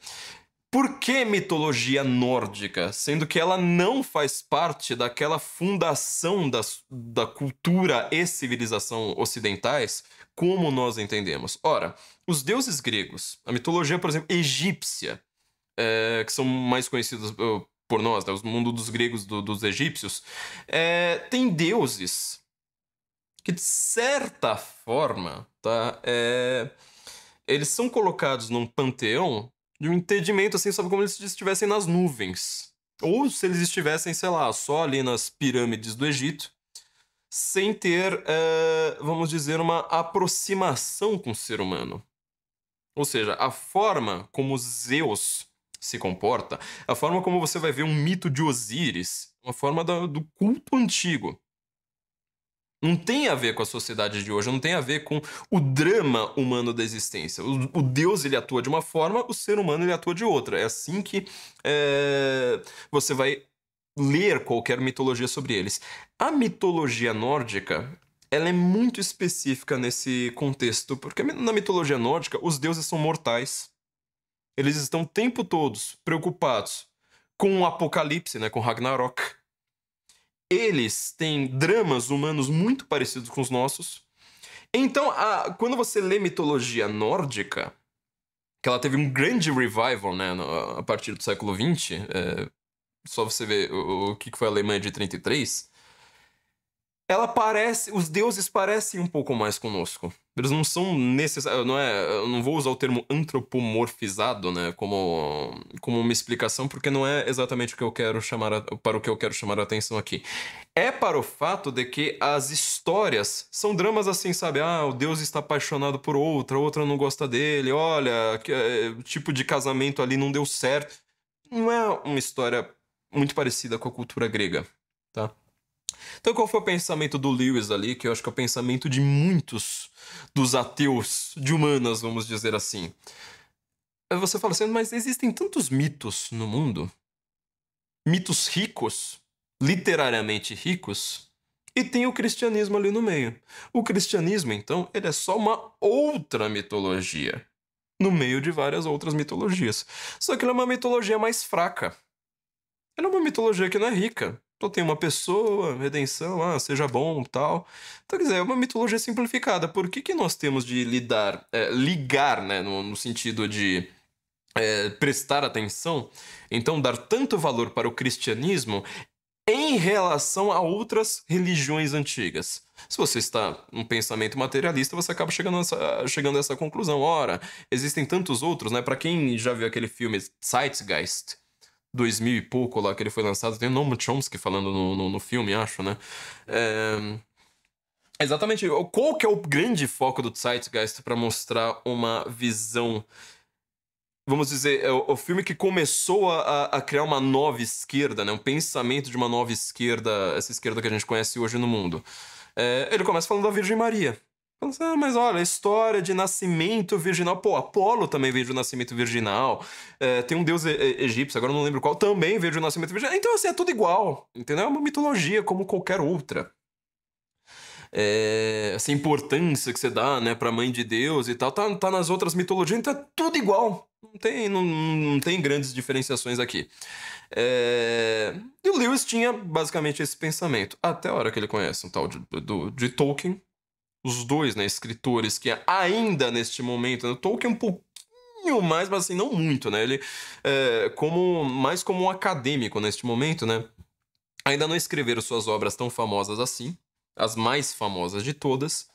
Por que mitologia nórdica, sendo que ela não faz parte daquela fundação da, da cultura e civilização ocidentais como nós entendemos? Ora, os deuses gregos, a mitologia, por exemplo, egípcia, é, que são mais conhecidos eh, por nós, né, o mundo dos gregos, do, dos egípcios, é, tem deuses que, de certa forma, tá, é, eles são colocados num panteão de um entendimento assim sobre como eles estivessem nas nuvens. Ou se eles estivessem, sei lá, só ali nas pirâmides do Egito, sem ter, é, vamos dizer, uma aproximação com o ser humano. Ou seja, a forma como Zeus se comporta, a forma como você vai ver um mito de Osíris, uma forma do, do culto antigo, não tem a ver com a sociedade de hoje, não tem a ver com o drama humano da existência. O, o Deus ele atua de uma forma, o ser humano ele atua de outra. É assim que é, você vai ler qualquer mitologia sobre eles. A mitologia nórdica ela é muito específica nesse contexto, porque na mitologia nórdica os deuses são mortais. Eles estão o tempo todo preocupados com o apocalipse, né, com Ragnarok eles têm dramas humanos muito parecidos com os nossos. Então, a, quando você lê mitologia nórdica, que ela teve um grande revival né, no, a partir do século XX, é, só você ver o, o que foi a Alemanha de 1933 ela parece, os deuses parecem um pouco mais conosco. Eles não são necessários, não é, eu não vou usar o termo antropomorfizado, né, como, como uma explicação, porque não é exatamente o que eu quero chamar, a, para o que eu quero chamar a atenção aqui. É para o fato de que as histórias são dramas assim, sabe, ah, o deus está apaixonado por outra, outra não gosta dele, olha, que, é, tipo de casamento ali não deu certo. Não é uma história muito parecida com a cultura grega, tá? Então, qual foi o pensamento do Lewis ali, que eu acho que é o pensamento de muitos dos ateus de humanas, vamos dizer assim? Você fala assim, mas existem tantos mitos no mundo, mitos ricos, literariamente ricos, e tem o cristianismo ali no meio. O cristianismo, então, ele é só uma outra mitologia, no meio de várias outras mitologias. Só que ele é uma mitologia mais fraca. Ela é uma mitologia que não é rica. Então tem uma pessoa, redenção, ah, seja bom, tal. Então, quer dizer, é uma mitologia simplificada. Por que, que nós temos de lidar, é, ligar, né, no, no sentido de é, prestar atenção? Então, dar tanto valor para o cristianismo em relação a outras religiões antigas. Se você está num pensamento materialista, você acaba chegando a essa, chegando a essa conclusão. Ora, existem tantos outros, né? Para quem já viu aquele filme Zeitgeist, 2000 e pouco lá que ele foi lançado. Tem o Noam Chomsky falando no, no, no filme, acho, né? É... Exatamente. Qual que é o grande foco do Zeitgeist para mostrar uma visão... Vamos dizer, é o, filme que começou a, a criar uma nova esquerda, né? Um pensamento de uma nova esquerda, essa esquerda que a gente conhece hoje no mundo. É, ele começa falando da Virgem Maria. Assim, ah, mas olha, história de nascimento virginal. Pô, Apolo também veio do nascimento virginal. É, tem um deus egípcio, agora não lembro qual, também veio do nascimento virginal. Então, assim, é tudo igual, entendeu? É uma mitologia como qualquer outra. É, essa importância que você dá, né, a mãe de Deus e tal, tá, tá nas outras mitologias, então é tudo igual. Não tem, não, não tem grandes diferenciações aqui. É, e o Lewis tinha basicamente esse pensamento, até a hora que ele conhece um tal de, do, de Tolkien, os dois, né, escritores que é ainda neste momento, né, Tolkien é um pouquinho mais, mas assim, não muito, né? Ele é, como mais como um acadêmico neste momento, né? Ainda não escreveram suas obras tão famosas assim, as mais famosas de todas.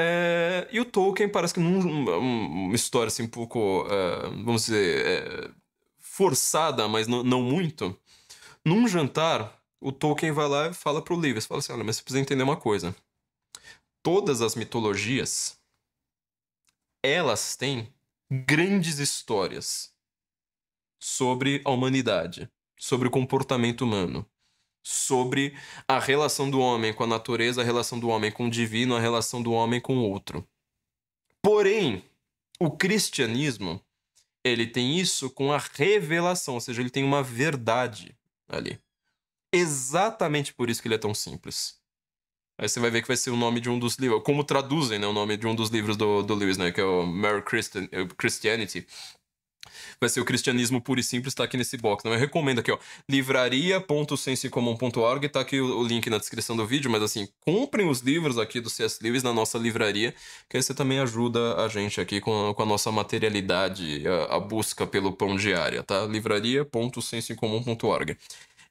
É, e o Tolkien parece que num, uma história assim um pouco, é, vamos dizer, forçada, mas não, muito. Num jantar, o Tolkien vai lá e fala pro Lewis, fala assim, olha, mas você precisa entender uma coisa todas as mitologias, elas têm grandes histórias sobre a humanidade, sobre o comportamento humano, sobre a relação do homem com a natureza, a relação do homem com o divino, a relação do homem com o outro. Porém, o cristianismo, ele tem isso com a revelação, ou seja, ele tem uma verdade ali. Exatamente por isso que ele é tão simples. Aí você vai ver que vai ser o nome de um dos livros, como traduzem né, o nome de um dos livros do, do Lewis, né, que é o Mere é Christianity. Vai ser o Cristianismo Puro e Simples, tá aqui nesse box. não Eu recomendo aqui, ó, livraria.sensecomum.org, tá aqui o, link na descrição do vídeo, mas assim, comprem os livros aqui do C.S. Lewis na nossa livraria, que aí você também ajuda a gente aqui com, com a nossa materialidade, a, a busca pelo pão diário tá? livraria.sensecomum.org.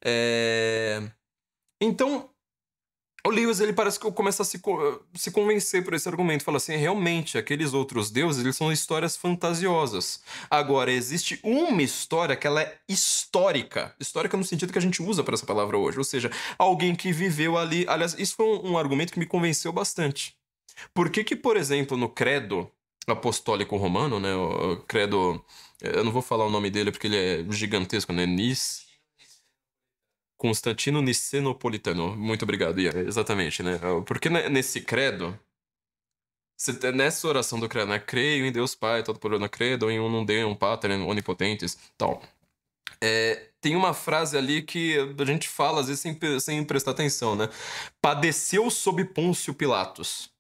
É... Então, o Lewis, ele parece que começa a se, se convencer por esse argumento. Fala assim, realmente, aqueles outros deuses, eles são histórias fantasiosas. Agora, existe uma história que ela é histórica. Histórica no sentido que a gente usa para essa palavra hoje. Ou seja, alguém que viveu ali... Aliás, isso foi um, um argumento que me convenceu bastante. Por que que, por exemplo, no credo apostólico romano, né? O credo... Eu não vou falar o nome dele porque ele é gigantesco, né? Nis... Constantino Nicenopolitano. Muito obrigado, Ian. Exatamente, né? Porque né, nesse credo, nessa oração do credo, né? Creio em Deus Pai, todo poderoso credo, em um não Deum, Pater, né, onipotentes, tal. É, tem uma frase ali que a gente fala às vezes sem, sem prestar atenção, né? Padeceu sob Pôncio Pilatos.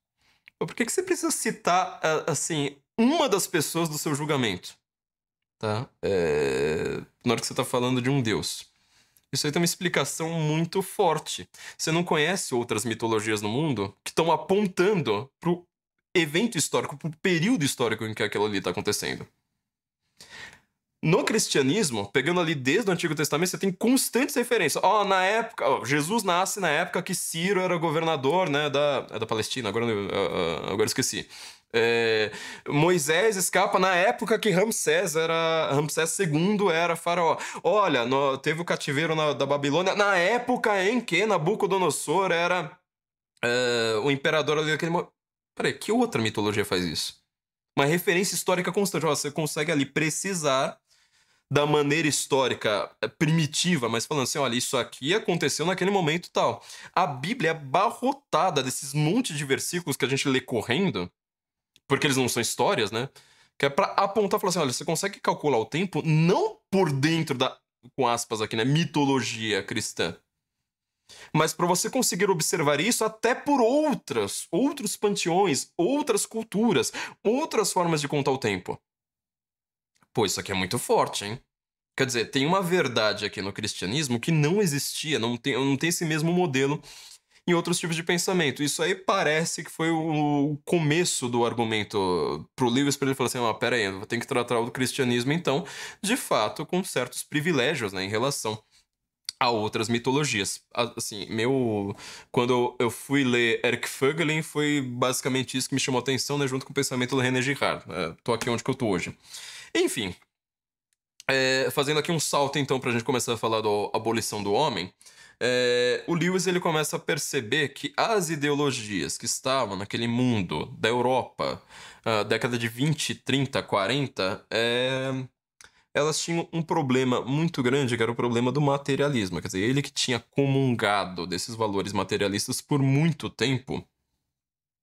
Por que, que você precisa citar, assim, uma das pessoas do seu julgamento? Tá? É, na hora que você está falando de um Deus. Isso aí tem uma explicação muito forte. Você não conhece outras mitologias no mundo que estão apontando pro evento histórico, pro período histórico em que aquilo ali está acontecendo. No cristianismo, pegando ali desde o Antigo Testamento, você tem constantes referências. Ó, oh, na época, oh, Jesus nasce na época que Ciro era governador, né, da, é da Palestina, agora, uh, agora esqueci. É, Moisés escapa na época que Ramsés era Ramsés II era faraó. Olha, no, teve o cativeiro na, da Babilônia na época em que Nabucodonosor era é, o imperador ali daquele momento. Peraí, que outra mitologia faz isso? Uma referência histórica constante. você consegue ali precisar da maneira histórica é, primitiva, mas falando assim, olha, isso aqui aconteceu naquele momento tal. A Bíblia é abarrotada desses montes de versículos que a gente lê correndo porque eles não são histórias, né? Que é pra apontar e falar assim: olha, você consegue calcular o tempo não por dentro da, com aspas aqui, né? Mitologia cristã. Mas para você conseguir observar isso até por outras, outros panteões, outras culturas, outras formas de contar o tempo. Pô, isso aqui é muito forte, hein? Quer dizer, tem uma verdade aqui no cristianismo que não existia, não tem, não tem esse mesmo modelo em outros tipos de pensamento. Isso aí parece que foi o começo do argumento pro Lewis para ele falar assim, ah, pera aí, vou ter que tratar o cristianismo então, de fato, com certos privilégios, né, em relação a outras mitologias. Assim, meu. Quando eu fui ler Eric Fögelin, foi basicamente isso que me chamou a atenção, né? Junto com o pensamento do René Girard. É, tô aqui onde eu tô hoje. Enfim. É, fazendo aqui um salto, então, a gente começar a falar da abolição do homem é, o Lewis ele começa a perceber que as ideologias que estavam naquele mundo da Europa, uh, década de 20, 30, 40, é, elas tinham um problema muito grande, que era o problema do materialismo. Quer dizer, ele que tinha comungado desses valores materialistas por muito tempo,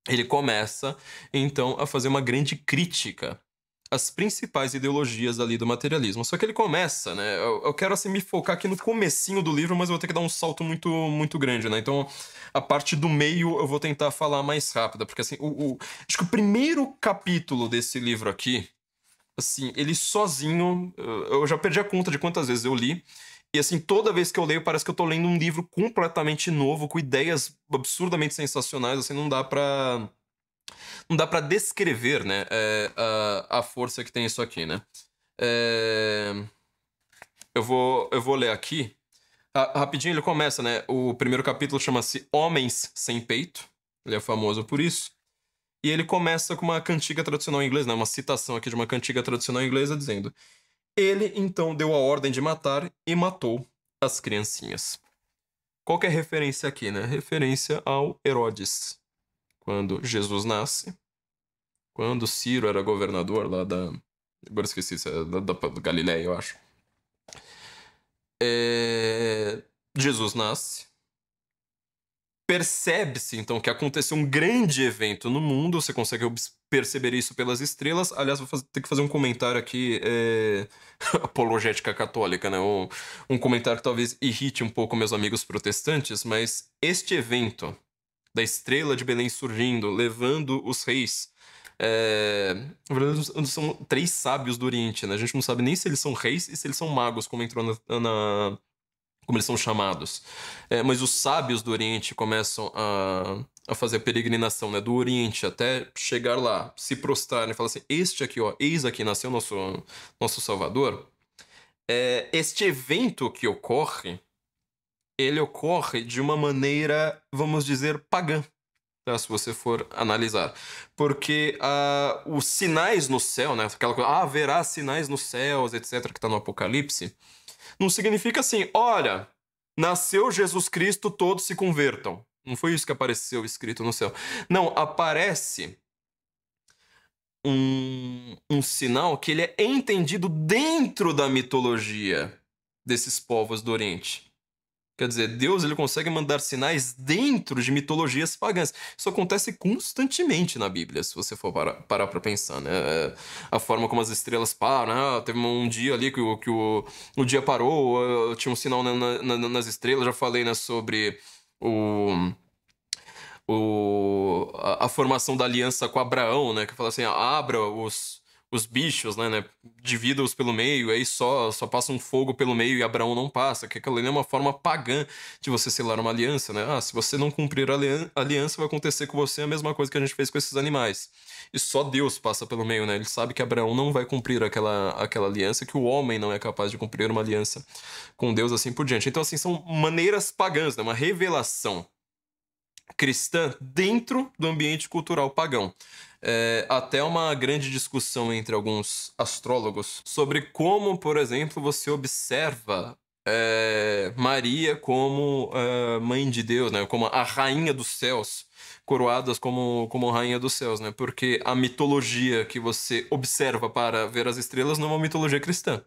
ele começa então a fazer uma grande crítica as principais ideologias ali do materialismo. Só que ele começa, né? Eu, eu, quero assim me focar aqui no comecinho do livro, mas eu vou ter que dar um salto muito muito grande, né? Então a parte do meio eu vou tentar falar mais rápida, porque assim, o, o acho que o primeiro capítulo desse livro aqui, assim, ele sozinho, eu já perdi a conta de quantas vezes eu li. E assim, toda vez que eu leio, parece que eu tô lendo um livro completamente novo, com ideias absurdamente sensacionais, assim, não dá pra não dá para descrever, né? É, a, a força que tem isso aqui, né? É, eu, vou, eu vou ler aqui. rapidinho ele começa, né? O primeiro capítulo chama-se Homens Sem Peito. Ele é famoso por isso. E ele começa com uma cantiga tradicional inglesa, né? Uma citação aqui de uma cantiga tradicional inglesa dizendo: Ele então deu a ordem de matar e matou as criancinhas. Qual é a referência aqui, né? Referência ao Herodes, quando Jesus nasce, quando Ciro era governador lá da. Agora esqueci, é da, da, da Galileia, eu acho. É, Jesus nasce. Percebe-se então que aconteceu um grande evento no mundo, você consegue perceber isso pelas estrelas. Aliás, vou fazer, ter que fazer um comentário aqui é, [LAUGHS] apologética católica, né? Um, um comentário que talvez irrite um pouco meus amigos protestantes, mas este evento da estrela de Belém surgindo, levando os reis. É... Na verdade, são três sábios do Oriente, né? A gente não sabe nem se eles são reis e se eles são magos, como entrou na, na como eles são chamados. É, mas os sábios do Oriente começam a, a fazer a peregrinação né, do Oriente até chegar lá, se prostrarem e né? falar assim: Este aqui, ó, eis aqui nasceu nosso, nosso Salvador. É, este evento que ocorre ele ocorre de uma maneira, vamos dizer, pagã. Tá? Se você for analisar. Porque uh, os sinais no céu, né? Aquela coisa, ah, haverá sinais nos céus, etc., que está no Apocalipse. Não significa assim, olha, nasceu Jesus Cristo, todos se convertam. Não foi isso que apareceu escrito no céu. Não, aparece um, um sinal que ele é entendido dentro da mitologia desses povos do Oriente. Quer dizer, Deus ele consegue mandar sinais dentro de mitologias pagãs. Isso acontece constantemente na Bíblia, se você for parar para pensar, né? É, a forma como as estrelas param, né? Ah, teve um dia ali que o, que o, o dia parou, ah, tinha um sinal na, na, nas estrelas, já falei, né, sobre o... O, a, a formação da aliança com Abraão, né? Que fala assim, ah, abra os, os bichos, né, né? Divida-os pelo meio, aí só só passa um fogo pelo meio e Abraão não passa. Que aquilo ali é uma forma pagã de você selar uma aliança, né? Ah, se você não cumprir a aliança, vai acontecer com você a mesma coisa que a gente fez com esses animais. E só Deus passa pelo meio, né? Ele sabe que Abraão não vai cumprir aquela, aquela aliança, que o homem não é capaz de cumprir uma aliança com Deus, assim por diante. Então, assim, são maneiras pagãs, né? Uma revelação cristã dentro do ambiente cultural pagão é, até uma grande discussão entre alguns astrólogos sobre como, por exemplo, você observa é, Maria como é, mãe de Deus, né? Como a rainha dos céus, coroadas como, como rainha dos céus, né? Porque a mitologia que você observa para ver as estrelas não é uma mitologia cristã.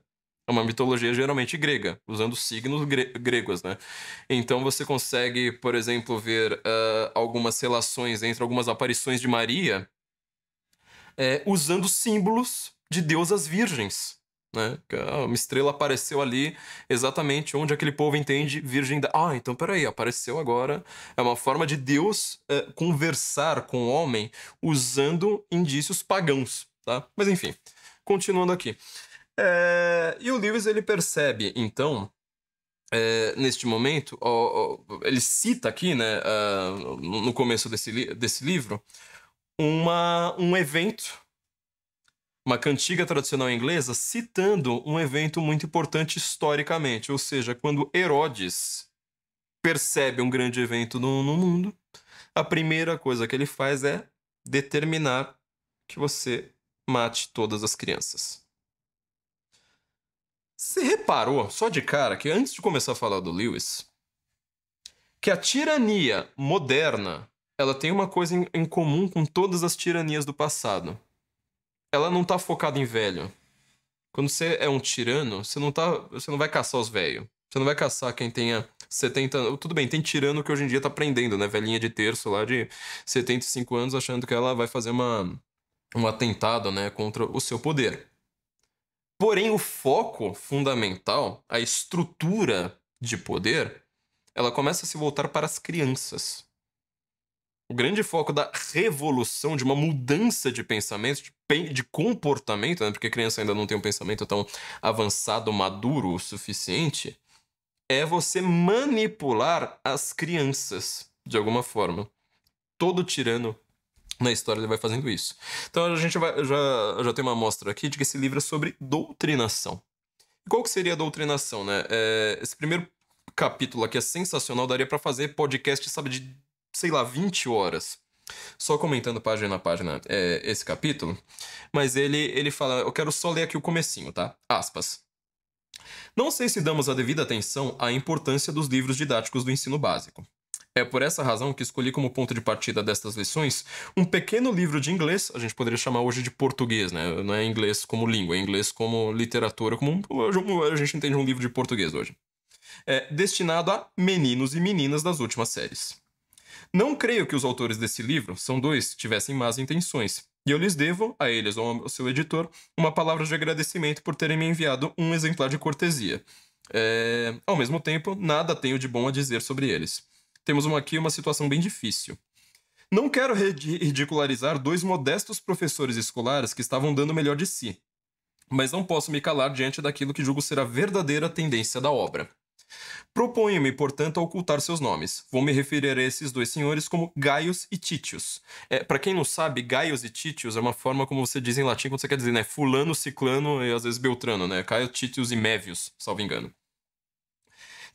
É uma mitologia geralmente grega, usando signos gre gregos, né? Então você consegue, por exemplo, ver uh, algumas relações entre algumas aparições de Maria é, usando símbolos de deusas virgens. Né? Ah, uma estrela apareceu ali exatamente onde aquele povo entende virgem da. Ah, então peraí, apareceu agora. É uma forma de Deus é, conversar com o homem usando indícios pagãos. Tá? Mas enfim, continuando aqui. É... E o Lewis ele percebe, então, é, neste momento, ó, ó, ele cita aqui, né, uh, no começo desse, li desse livro, uma, um evento, uma cantiga tradicional inglesa, citando um evento muito importante historicamente. Ou seja, quando Herodes percebe um grande evento no, no mundo, a primeira coisa que ele faz é determinar que você mate todas as crianças. Você reparou, só de cara, que antes de começar a falar do Lewis, que a tirania moderna ela tem uma coisa em, em comum com todas as tiranias do passado. Ela não tá focada em velho. Quando você é um tirano, você não tá, você não vai caçar os velhos. Você não vai caçar quem tenha 70 Tudo bem, tem tirano que hoje em dia tá prendendo, né? Velhinha de terço lá de 75 anos, achando que ela vai fazer uma, um atentado, né? Contra o seu poder. Porém, o foco fundamental, a estrutura de poder, ela começa a se voltar para as crianças. O grande foco da revolução, de uma mudança de pensamento, de, de comportamento, né? porque a criança ainda não tem um pensamento tão avançado, maduro o suficiente, é você manipular as crianças de alguma forma. Todo tirano na história ele vai fazendo isso. Então a gente vai, já, já tem uma amostra aqui de que esse livro é sobre doutrinação. qual que seria a doutrinação, né? É, esse primeiro capítulo aqui é sensacional, daria para fazer podcast, sabe, de sei lá, 20 horas só comentando página a página é, esse capítulo, mas ele, ele fala, eu quero só ler aqui o comecinho, tá? Aspas. Não sei se damos a devida atenção à importância dos livros didáticos do ensino básico. É por essa razão que escolhi como ponto de partida destas lições um pequeno livro de inglês, a gente poderia chamar hoje de português, né? Não é inglês como língua, é inglês como literatura, como um, a gente entende um livro de português hoje. É destinado a meninos e meninas das últimas séries. Não creio que os autores desse livro, são dois, tivessem más intenções, e eu lhes devo, a eles ou ao seu editor, uma palavra de agradecimento por terem me enviado um exemplar de cortesia. É... Ao mesmo tempo, nada tenho de bom a dizer sobre eles. Temos uma, aqui uma situação bem difícil. Não quero ridicularizar dois modestos professores escolares que estavam dando o melhor de si, mas não posso me calar diante daquilo que julgo ser a verdadeira tendência da obra. Proponho-me, portanto, a ocultar seus nomes. Vou me referir a esses dois senhores como Gaius e Titius. É, para quem não sabe, Gaius e Titius é uma forma como você diz em latim quando você quer dizer, né? Fulano, ciclano e às vezes Beltrano, né? Caio, Titius e Mévius, salvo engano.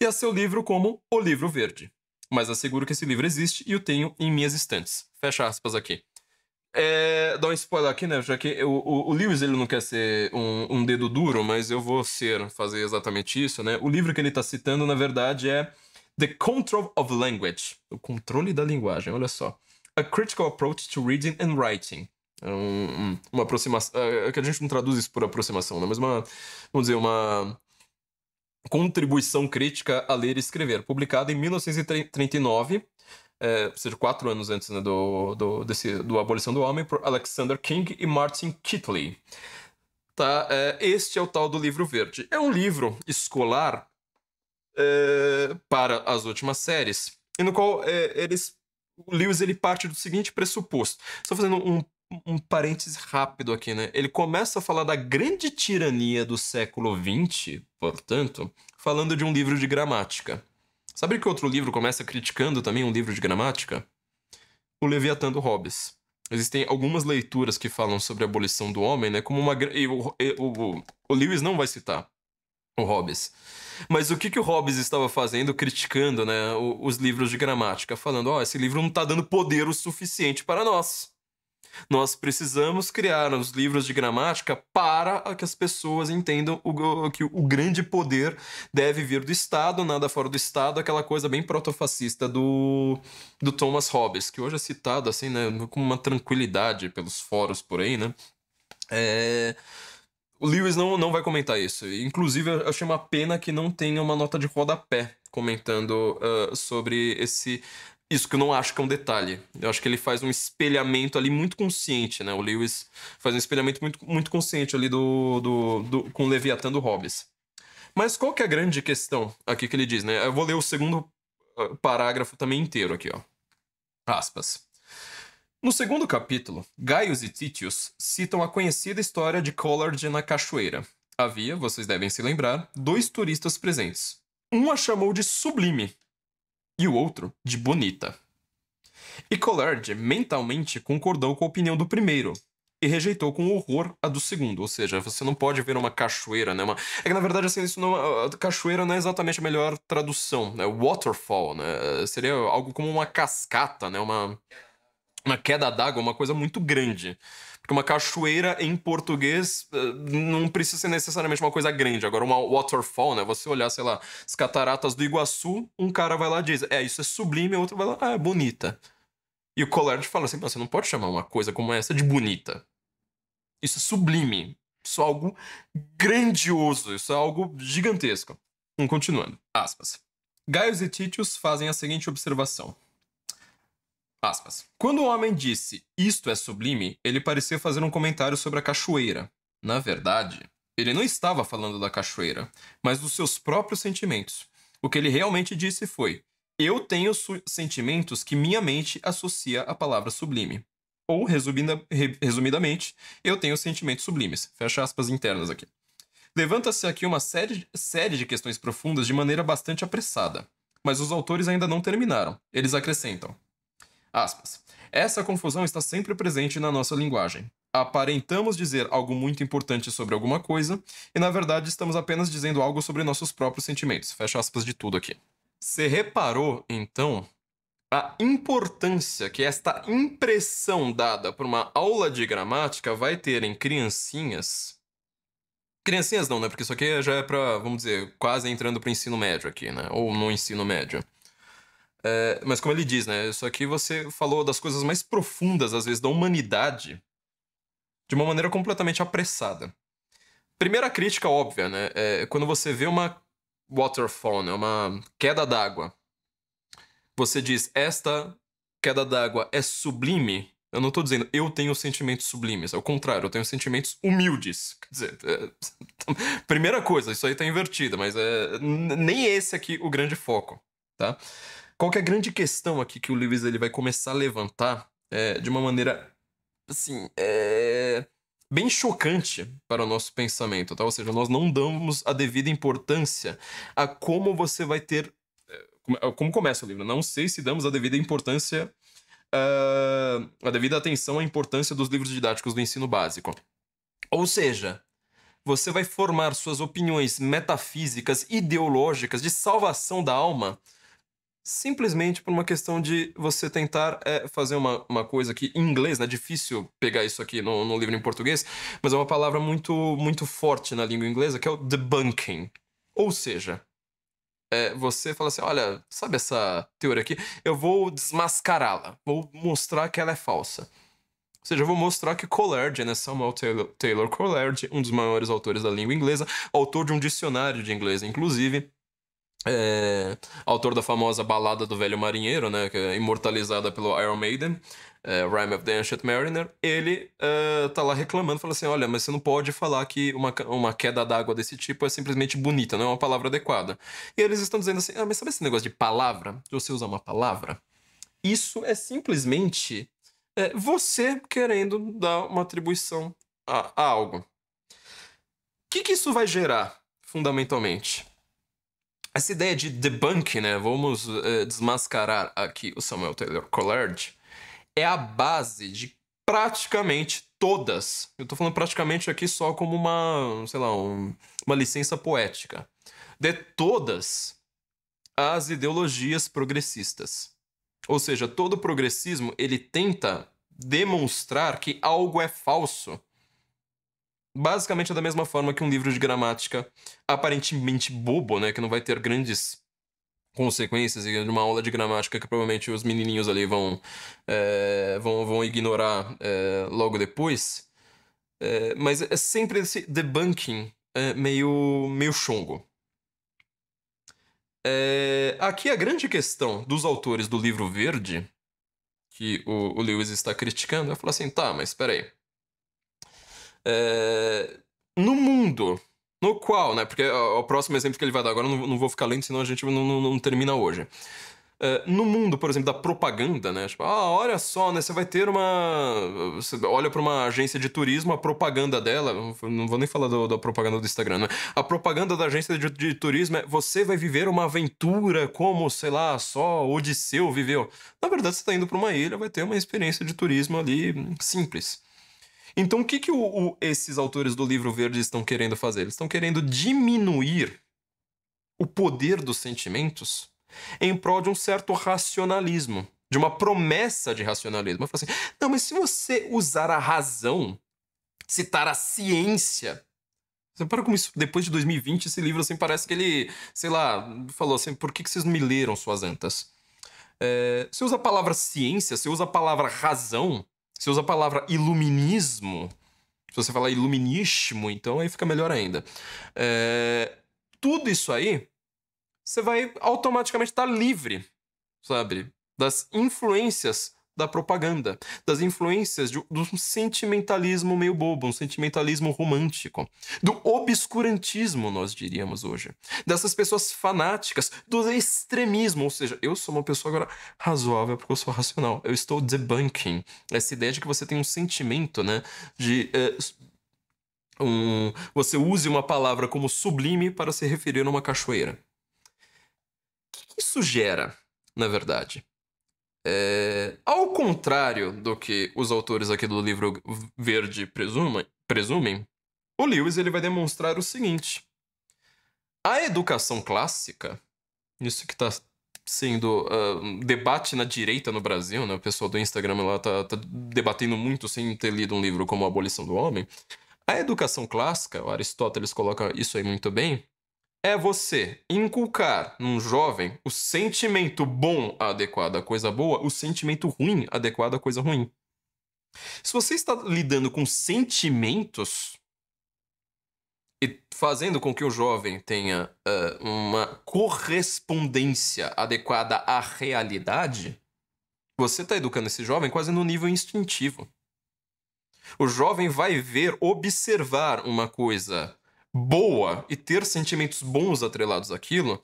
E a seu livro como O Livro Verde. Mas asseguro que esse livro existe e o tenho em minhas estantes. Fecha aspas aqui. É, dá um spoiler aqui, né? Já que o, o, o, Lewis ele não quer ser um, um dedo duro, mas eu vou ser, fazer exatamente isso, né? O livro que ele está citando, na verdade, é The Control of Language O Controle da Linguagem, olha só. A Critical Approach to Reading and Writing. É um, uma aproximação. É, é que a gente não traduz isso por aproximação, né? Mas uma. Vamos dizer, uma. Contribuição Crítica a Ler e Escrever, publicado em 1939 é, ou seja, quatro anos antes né, do, do, desse, do Abolição do Homem, por Alexander King e Martin Kitley. Tá, é, este é o tal do livro verde. É um livro escolar é, para as últimas séries, e no qual é, eles, o Lewis ele parte do seguinte pressuposto. Estou fazendo um um parêntese rápido aqui, né? Ele começa a falar da grande tirania do século XX, portanto, falando de um livro de gramática. Sabe que outro livro começa criticando também um livro de gramática? O Leviatã do Hobbes. Existem algumas leituras que falam sobre a abolição do homem, né? Como uma. E o, e, o, o Lewis não vai citar o Hobbes. Mas o que, que o Hobbes estava fazendo, criticando né, os livros de gramática? Falando, ó, oh, esse livro não está dando poder o suficiente para nós. Nós precisamos criar os livros de gramática para que as pessoas entendam o, que o grande poder deve vir do Estado, nada fora do Estado, aquela coisa bem protofascista do, do Thomas Hobbes, que hoje é citado assim, né, com uma tranquilidade pelos fóruns por aí, né? É... O Lewis não, não vai comentar isso. Inclusive, eu achei uma pena que não tenha uma nota de rodapé comentando uh, sobre esse isso que eu não acho que é um detalhe. Eu acho que ele faz um espelhamento ali muito consciente, né? O Lewis faz um espelhamento muito, muito consciente ali do, do, do com o Leviatã do Hobbes. Mas qual que é a grande questão aqui que ele diz, né? Eu vou ler o segundo ah, parágrafo também inteiro aqui, ó. Aspas. No segundo capítulo, Gaius e Titius citam a conhecida história de Collard na cachoeira. Havia, vocês devem se lembrar, dois turistas presentes. Um a chamou de sublime e o outro de bonita. E Collard mentalmente concordou com a opinião do primeiro e rejeitou com horror a do segundo, ou seja, você não pode ver uma cachoeira, né? Uma... É que na verdade assim, isso não, a cachoeira não é exatamente a melhor tradução, né? Waterfall, né? Seria algo como uma cascata, né? Uma uma queda d'água, uma coisa muito grande. Porque uma cachoeira em português eh, não precisa ser necessariamente uma coisa grande. Agora, uma waterfall, né? Você olhar, sei lá, as cataratas do Iguaçu, um cara vai lá e diz, é, isso é sublime, outro vai lá, ah, é bonita. E o Collard fala assim, você não pode chamar uma coisa como essa de bonita. Isso é sublime. Isso é algo grandioso, isso é algo gigantesco. Um continuando. Aspas. Gaius e Titius fazem a seguinte observação. Aspas. Quando o homem disse isto é sublime, ele parecia fazer um comentário sobre a cachoeira. Na verdade, ele não estava falando da cachoeira, mas dos seus próprios sentimentos. O que ele realmente disse foi: Eu tenho sentimentos que minha mente associa à palavra sublime. Ou, resumida, re, resumidamente, eu tenho sentimentos sublimes. Fecha aspas internas aqui. Levanta-se aqui uma série, série de questões profundas de maneira bastante apressada, mas os autores ainda não terminaram. Eles acrescentam: Aspas. Essa confusão está sempre presente na nossa linguagem. Aparentamos dizer algo muito importante sobre alguma coisa e, na verdade, estamos apenas dizendo algo sobre nossos próprios sentimentos. Fecha aspas de tudo aqui. Você reparou, então, a importância que esta impressão dada por uma aula de gramática vai ter em criancinhas. Criancinhas não, né? Porque isso aqui já é para, vamos dizer, quase entrando para o ensino médio aqui, né? Ou no ensino médio. É, mas como ele diz, né? Isso aqui você falou das coisas mais profundas, às vezes, da humanidade de uma maneira completamente apressada. Primeira crítica óbvia, né? É quando você vê uma waterfall, né? uma queda d'água, você diz, esta queda d'água é sublime. Eu não estou dizendo eu tenho sentimentos sublimes, ao contrário, eu tenho sentimentos humildes. Quer dizer, é... [LAUGHS] primeira coisa, isso aí está invertido, mas é... nem esse aqui é o grande foco, tá? Qual que é a grande questão aqui que o Lewis ele vai começar a levantar é, de uma maneira, assim, é, bem chocante para o nosso pensamento, tá? Ou seja, nós não damos a devida importância a como você vai ter... É, como começa o livro? Não sei se damos a devida importância Uh, a devida atenção à importância dos livros didáticos do ensino básico. Ou seja, você vai formar suas opiniões metafísicas, ideológicas, de salvação da alma simplesmente por uma questão de você tentar é, fazer uma, uma coisa que em inglês, né? Difícil pegar isso aqui no, no livro em português, mas é uma palavra muito, muito forte na língua inglesa, que é o debunking. Ou seja, é, você fala assim: olha, sabe essa teoria aqui? Eu vou desmascará-la, vou mostrar que ela é falsa. Ou seja, eu vou mostrar que Coleridge, né, Samuel Taylor, Taylor Coleridge, um dos maiores autores da língua inglesa, autor de um dicionário de inglês, inclusive, é, autor da famosa Balada do Velho Marinheiro, né, que é imortalizada pelo Iron Maiden, é, Rime of the Ancient Mariner, ele é, tá lá reclamando, fala assim, olha, mas você não pode falar que uma, uma queda d'água desse tipo é simplesmente bonita, não é uma palavra adequada. E eles estão dizendo assim, ah, mas sabe esse negócio de palavra? De você usar uma palavra? Isso é simplesmente é, você querendo dar uma atribuição a, a algo. O que, que isso vai gerar, fundamentalmente? essa ideia de debunk, né? Vamos uh, desmascarar aqui o Samuel Taylor Collard, é a base de praticamente todas. Eu tô falando praticamente aqui só como uma, sei lá, um, uma licença poética. De todas as ideologias progressistas. Ou seja, todo progressismo ele tenta demonstrar que algo é falso basicamente é da mesma forma que um livro de gramática aparentemente bobo, né? Que não vai ter grandes consequências e uma aula de gramática que provavelmente os menininhos ali vão, é, vão, vão ignorar é, logo depois. É, mas é sempre esse debunking meio, meio chongo. aqui a grande questão dos autores do livro verde, que o, o Lewis está criticando, é falar assim, tá, mas peraí. aí é, no mundo no qual, né? Porque o próximo exemplo que ele vai dar agora, eu não, não vou ficar lento, senão a gente não, não, não termina hoje. Eh, no mundo, por exemplo, da propaganda, né? Tipo, ah, olha só, né? Você vai ter uma. Você olha para uma agência de turismo, a propaganda dela. Não vou nem falar da propaganda do Instagram, né? A propaganda da agência de, de, turismo é você vai viver uma aventura como, sei lá, só Odisseu viveu. Na verdade, você está indo para uma ilha, vai ter uma experiência de turismo ali hum, simples. Então, o que, que o, o, esses autores do livro verde estão querendo fazer? Eles estão querendo diminuir o poder dos sentimentos em prol de um certo racionalismo, de uma promessa de racionalismo. Eu falo assim, não, mas se você usar a razão, citar a ciência você para com isso, depois de 2020, esse livro assim parece que ele, sei lá, falou assim: por que, que vocês não me leram suas antas? É, eh, você usa a palavra ciência, você usa a palavra razão, você usa a palavra iluminismo. Se você falar iluminismo, então aí fica melhor ainda. É, tudo isso aí, você vai automaticamente estar tá livre, sabe? Das influências da propaganda, das influências de, um sentimentalismo meio bobo, um sentimentalismo romântico, do obscurantismo, nós diríamos hoje, dessas pessoas fanáticas, do extremismo, ou seja, eu sou uma pessoa agora razoável porque eu sou racional, eu estou debunking essa ideia de que você tem um sentimento, né, de é, um, você use uma palavra como sublime para se referir a uma cachoeira. O que isso gera, na verdade? É, ao contrário do que os autores aqui do livro verde presumem, presumem, o Lewis ele vai demonstrar o seguinte: a educação clássica, isso que está sendo uh, debate na direita no Brasil, né? O pessoal do Instagram lá está tá debatendo muito sem ter lido um livro como A Abolição do Homem. A educação clássica, o Aristóteles coloca isso aí muito bem, é você inculcar num jovem o sentimento bom adequado à coisa boa, o sentimento ruim adequado à coisa ruim. Se você está lidando com sentimentos e fazendo com que o jovem tenha uh, uma correspondência adequada à realidade, você está educando esse jovem quase no nível instintivo. O jovem vai ver, observar uma coisa boa e ter sentimentos bons atrelados àquilo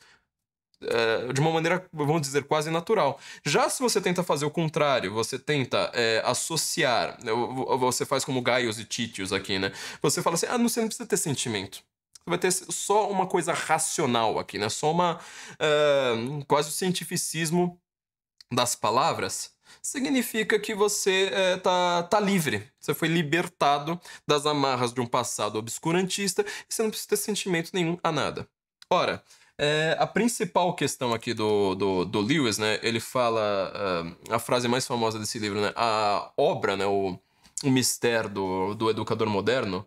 é, de uma maneira, vamos dizer, quase natural. Já se você tenta fazer o contrário, você tenta é, associar, né, você faz como Gaius e Titius aqui, né? Você fala assim, ah, não, você não precisa ter sentimento. Você vai ter só uma coisa racional aqui, né? Só uma... Uh, quase o cientificismo das palavras significa que você é, tá, tá livre. Você foi libertado das amarras de um passado obscurantista e você não precisa ter sentimento nenhum a nada. Ora, é, a principal questão aqui do, do, do Lewis, né? Ele fala eh, a frase mais famosa desse livro, né? A obra, né? O, o mistério do, do educador moderno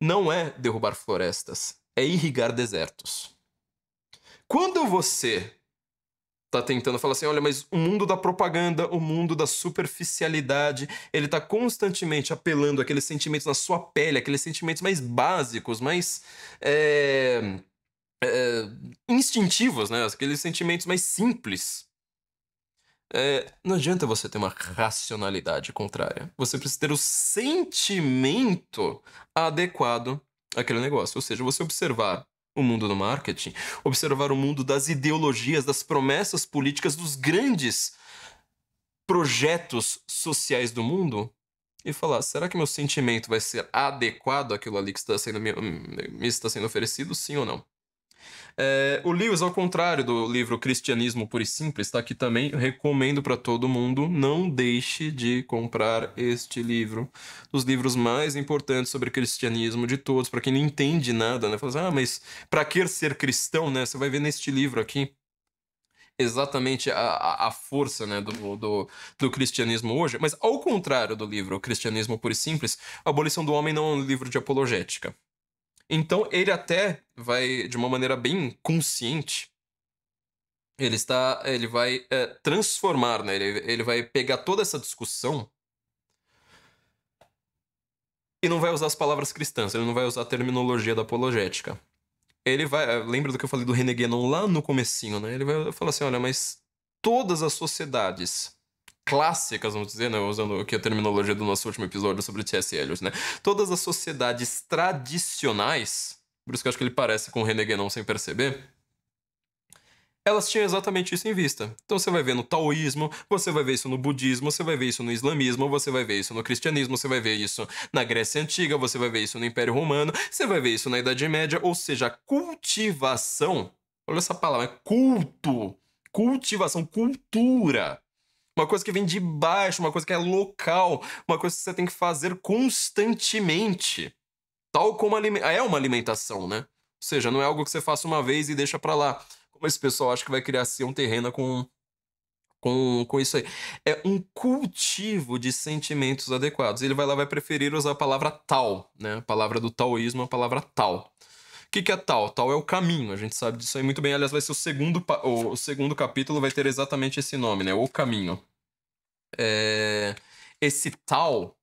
não é derrubar florestas, é irrigar desertos. Quando você tá tentando falar assim, olha, mas o mundo da propaganda, o mundo da superficialidade, ele tá constantemente apelando aqueles sentimentos na sua pele, aqueles sentimentos mais básicos, mais é, é, instintivos, né? Aqueles sentimentos mais simples. É, não adianta você ter uma racionalidade contrária. Você precisa ter o sentimento adequado àquele negócio. Ou seja, você observar o mundo do marketing, observar o mundo das ideologias, das promessas políticas, dos grandes projetos sociais do mundo e falar: será que meu sentimento vai ser adequado àquilo ali que está sendo, me, me está sendo oferecido, sim ou não? É, o Lewis, ao contrário do livro Cristianismo Puro e Simples, está aqui também. Eu recomendo para todo mundo. Não deixe de comprar este livro. Dos livros mais importantes sobre cristianismo de todos, para quem não entende nada, né? Fala assim, ah, mas para que ser cristão, né? Você vai ver neste livro aqui exatamente a, a força né, do, do, do, cristianismo hoje. Mas ao contrário do livro Cristianismo Puro e Simples, A Abolição do Homem não é um livro de apologética. Então ele até vai, de uma maneira bem consciente, ele está, ele vai é, transformar, né? Ele, ele vai pegar toda essa discussão e não vai usar as palavras cristãs, ele não vai usar a terminologia da apologética. Ele vai, eh, lembra do que eu falei do René lá no comecinho, né? Ele vai falar assim, olha, mas todas as sociedades clássicas, vamos dizer, né? usando aqui a terminologia do nosso último episódio sobre T.S. Eliot, né? Todas as sociedades tradicionais, por isso que eu acho que ele parece com o René Guénon sem perceber, elas tinham exatamente isso em vista. Então você vai ver no taoísmo, você vai ver isso no budismo, você vai ver isso no islamismo, você vai ver isso no cristianismo, você vai ver isso na Grécia Antiga, você vai ver isso no Império Romano, você vai ver isso na Idade Média, ou seja, a cultivação, olha essa palavra, é culto, cultivação, cultura uma coisa que vem de baixo, uma coisa que é local, uma coisa que você tem que fazer constantemente. Tal como é uma alimentação, né? Ou seja, não é algo que você faça uma vez e deixa para lá. Como esse pessoal acha que vai criar assim um terreno com, com, com isso aí. É um cultivo de sentimentos adequados. Ele vai lá vai preferir usar a palavra tal, né? A palavra do taoísmo, é a palavra tal que, que é tal? Tal é o caminho, a gente sabe disso aí muito bem. Aliás, vai ser o segundo, o segundo capítulo, vai ter exatamente esse nome, né? O caminho. É... Esse tal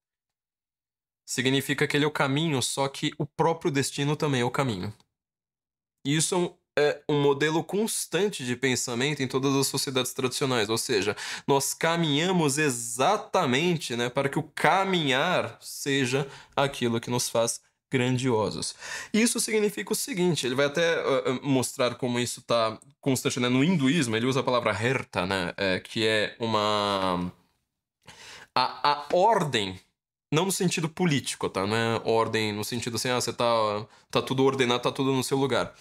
significa que ele é o caminho, só que o próprio destino também é o caminho. E isso é um, é um modelo constante de pensamento em todas as sociedades tradicionais, ou seja, nós caminhamos exatamente né, para que o caminhar seja aquilo que nos faz grandiosas. Isso significa o seguinte, ele vai até uh, mostrar como isso está constante né? no hinduísmo, ele usa a palavra herta, né? É, que é uma... A, a ordem, não no sentido político, tá? Não é ordem no sentido assim, ah, você tá, tá tudo ordenado, tá tudo no seu lugar.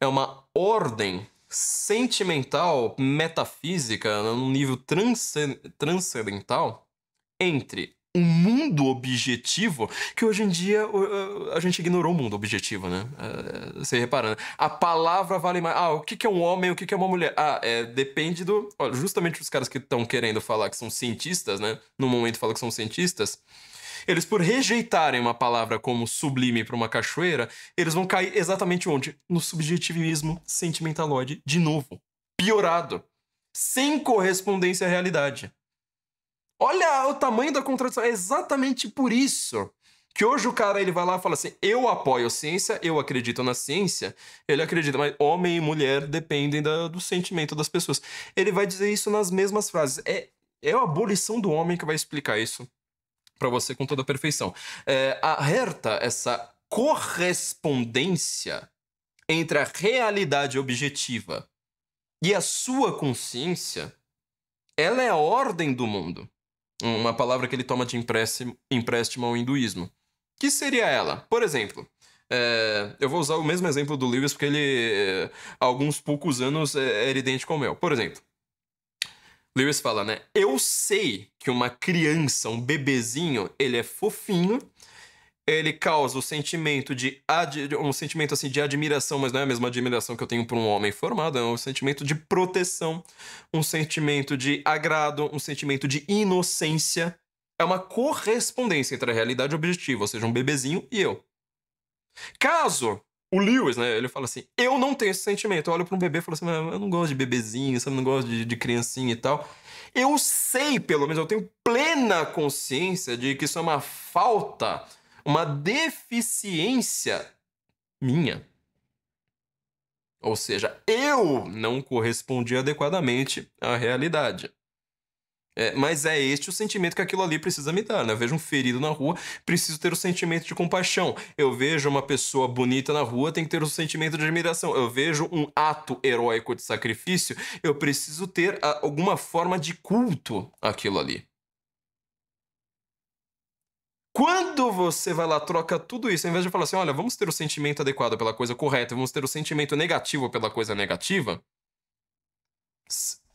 É uma ordem sentimental, metafísica, num nível transcendental, entre um mundo objetivo que hoje em dia a gente ignorou o mundo objetivo, né? É, você reparando. Né? A palavra vale mais. Ah, o que é um homem, o que é uma mulher? Ah, é, depende do. Olha, justamente os caras que estão querendo falar que são cientistas, né? No momento falam que são cientistas. Eles, por rejeitarem uma palavra como sublime para uma cachoeira, eles vão cair exatamente onde? No subjetivismo sentimentalóide, de novo. Piorado. Sem correspondência à realidade. Olha o tamanho da contradição. É exatamente por isso que hoje o cara ele vai lá e fala assim: eu apoio a ciência, eu acredito na ciência. Ele acredita, mas homem e mulher dependem da, do sentimento das pessoas. Ele vai dizer isso nas mesmas frases. É, é a abolição do homem que vai explicar isso para você com toda a perfeição. É, a Herta, essa correspondência entre a realidade objetiva e a sua consciência, ela é a ordem do mundo uma palavra que ele toma de empréstimo, empréstimo ao hinduísmo. Que seria ela? Por exemplo, é, eu vou usar o mesmo exemplo do Lewis porque ele, há é, alguns poucos anos, é, é era idêntico ao meu. Por exemplo, Lewis fala, né? Eu sei que uma criança, um bebezinho, ele é fofinho ele causa o sentimento de um sentimento assim de admiração, mas não é a mesma admiração que eu tenho por um homem formado, é um sentimento de proteção, um sentimento de agrado, um sentimento de inocência. É uma correspondência entre a realidade objetiva ou seja, um bebezinho e eu. Caso o Lewis, né, ele fala assim: "Eu não tenho esse sentimento". Eu olho para um bebê e falo assim: "Eu não gosto de bebezinho, eu não gosto de, de criancinha e tal". Eu sei, pelo menos eu tenho plena consciência de que isso é uma falta uma deficiência minha. Ou seja, eu não correspondi adequadamente à realidade. É, mas é este o sentimento que aquilo ali precisa me dar. Né? Eu vejo um ferido na rua, preciso ter o sentimento de compaixão. Eu vejo uma pessoa bonita na rua, tem que ter o sentimento de admiração. Eu vejo um ato heróico de sacrifício, eu preciso ter ah, alguma forma de culto aquilo ali. Quando você vai lá, troca tudo isso, ao invés de falar assim, olha, vamos ter o sentimento adequado pela coisa correta, vamos ter o sentimento negativo pela coisa negativa.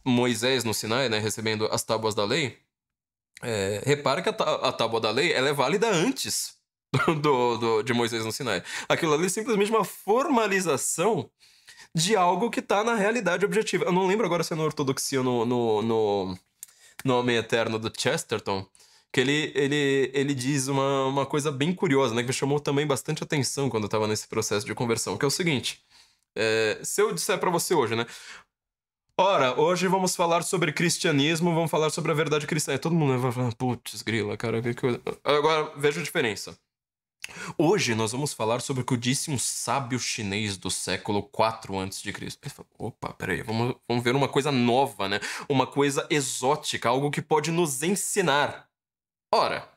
Moisés no Sinai, né, recebendo as tábuas da lei, é, repara que a, tá, a, tábua da lei ela é válida antes [LAUGHS] do, do, de Moisés no Sinai. Aquilo ali é simplesmente uma formalização de algo que está na realidade objetiva. Eu não lembro agora se é na ortodoxia no, no, no, no Homem Eterno do Chesterton, que ele, ele, ele diz uma, uma coisa bem curiosa, né? Que me chamou também bastante atenção quando eu estava nesse processo de conversão, que é o seguinte. É, se eu disser para você hoje, né? Ora, hoje vamos falar sobre cristianismo, vamos falar sobre a verdade cristã. E todo mundo vai falar, putz, grila, cara, que coisa. Agora, veja a diferença. Hoje nós vamos falar sobre o que disse um sábio chinês do século 4 a.C. Opa, peraí, vamos, vamos ver uma coisa nova, né? Uma coisa exótica, algo que pode nos ensinar. Ora,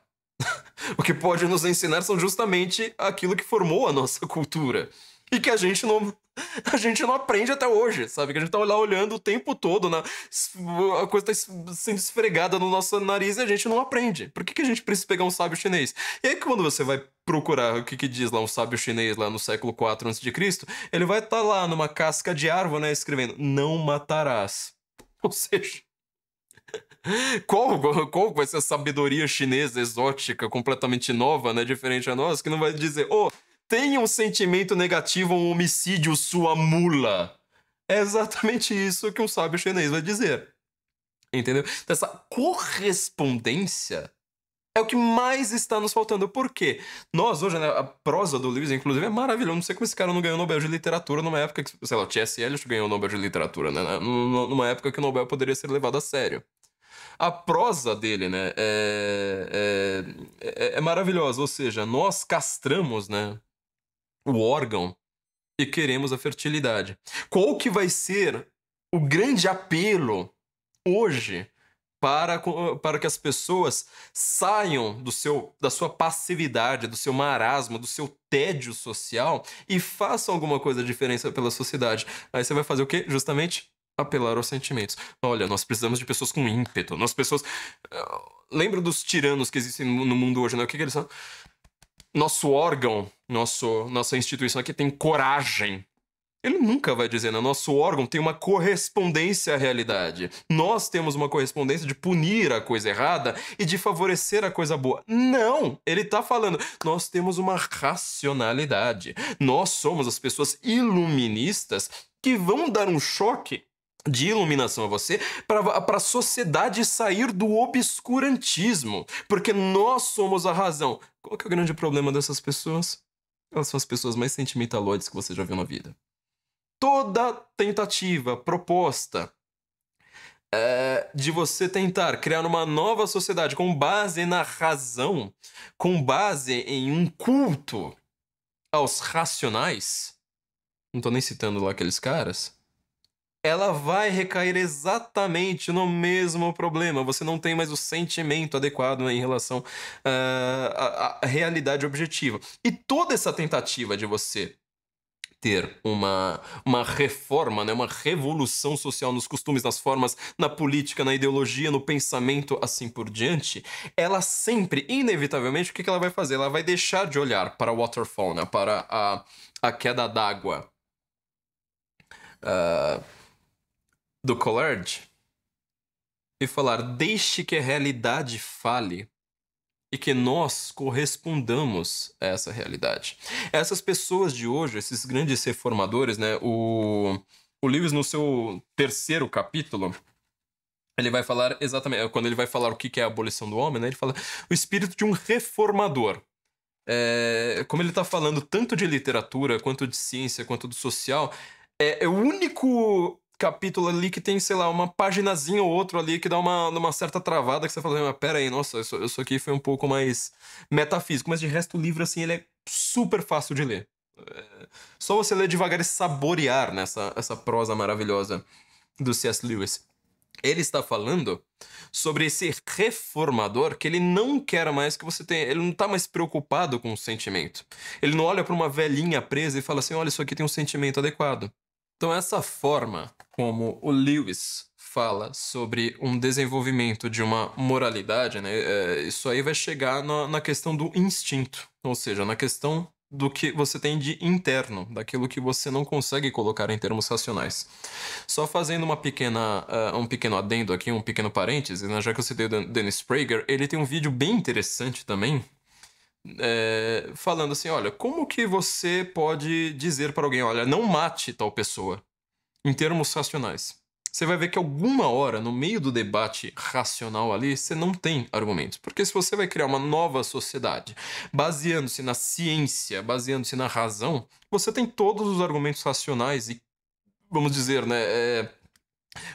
[LAUGHS] o que pode nos ensinar são justamente aquilo que formou a nossa cultura. E que a gente não. [LAUGHS] A gente não aprende até hoje, sabe? Que a gente tá lá olhando o tempo todo, na, a coisa tá sendo esfregada no nosso nariz e a gente não aprende. Por que, que a gente precisa pegar um sábio chinês? E aí, quando você vai procurar o que, que diz lá um sábio chinês lá no século IV a.C., ele vai estar tá lá numa casca de árvore, né? Escrevendo: Não matarás. [LAUGHS] Ou seja, qual, qual vai ser a sabedoria chinesa exótica, completamente nova, né? Diferente a nossa, que não vai dizer, oh, tem um sentimento negativo um homicídio, sua mula. É exatamente isso que um sábio chinês vai dizer. Entendeu? Então, essa correspondência é o que mais está nos faltando. Por quê? Nós, hoje, né, a prosa do Lewis, inclusive, é maravilhosa. Não sei como esse cara não ganhou o Nobel de Literatura numa época que, sei lá, o T.S. Eliot ganhou o Nobel de Literatura, né? Numa época que o Nobel poderia ser levado a sério a prosa dele, né, é, é, é, é maravilhosa. Ou seja, nós castramos, né, o órgão e queremos a fertilidade. Qual que vai ser o grande apelo hoje para, para que as pessoas saiam do seu, da sua passividade, do seu marasmo, do seu tédio social e façam alguma coisa de diferença pela sociedade. Aí você vai fazer o quê? Justamente apelar aos sentimentos. Olha, nós precisamos de pessoas com ímpeto, nós pessoas. Ah, lembra dos tiranos que existem no mundo hoje, né? O que, que eles são? Nosso órgão, nosso, nossa instituição aqui tem coragem. Ele nunca vai dizer, né? Nosso órgão tem uma correspondência à realidade. Nós temos uma correspondência de punir a coisa errada e de favorecer a coisa boa. Não! Ele tá falando, nós temos uma racionalidade. Nós somos as pessoas iluministas que vão dar um choque de iluminação a você para a sociedade sair do obscurantismo, porque nós somos a razão. Qual que é o grande problema dessas pessoas? Elas são as pessoas mais sentimentaloides que você já viu na vida. Toda tentativa, proposta é, de você tentar criar uma nova sociedade com base na razão, com base em um culto aos racionais, não tô nem citando lá aqueles caras, ela vai recair exatamente no mesmo problema. Você não tem mais o sentimento adequado né, em relação uh, à, à realidade objetiva. E toda essa tentativa de você ter uma, uma reforma, né, uma revolução social nos costumes, nas formas, na política, na ideologia, no pensamento, assim por diante, ela sempre, inevitavelmente, o que, que ela vai fazer? Ela vai deixar de olhar para a waterfall, né, para a, a queda d'água. Uh, do Collard e falar: deixe que a realidade fale e que nós correspondamos a essa realidade. Essas pessoas de hoje, esses grandes reformadores, né? O, o Lewis, no seu terceiro capítulo, ele vai falar exatamente. Quando ele vai falar o que é a abolição do homem, né? Ele fala o espírito de um reformador. É, como ele está falando tanto de literatura, quanto de ciência, quanto do social, é, é o único capítulo ali que tem, sei lá, uma paginazinha ou outro ali que dá uma, uma certa travada que você fala, assim, ah, pera aí, nossa, isso, isso aqui foi um pouco mais metafísico. Mas de resto, o livro, assim, ele é super fácil de ler. É... Só você ler devagar e saborear nessa essa prosa maravilhosa do C.S. Lewis. Ele está falando sobre esse reformador que ele não quer mais que você tenha. Ele não está mais preocupado com o sentimento. Ele não olha para uma velhinha presa e fala assim: olha, isso aqui tem um sentimento adequado. Então, essa forma como o Lewis fala sobre um desenvolvimento de uma moralidade, né, é, isso aí vai chegar na, na questão do instinto, ou seja, na questão do que você tem de interno, daquilo que você não consegue colocar em termos racionais. Só fazendo uma pequena, uh, um pequeno adendo aqui, um pequeno parêntese, né, já que eu citei o Dennis Prager, ele tem um vídeo bem interessante também, é, falando assim: olha, como que você pode dizer para alguém, olha, não mate tal pessoa, em termos racionais? Você vai ver que alguma hora, no meio do debate racional ali, você não tem argumentos. Porque se você vai criar uma nova sociedade baseando-se na ciência, baseando-se na razão, você tem todos os argumentos racionais e, vamos dizer, né? É,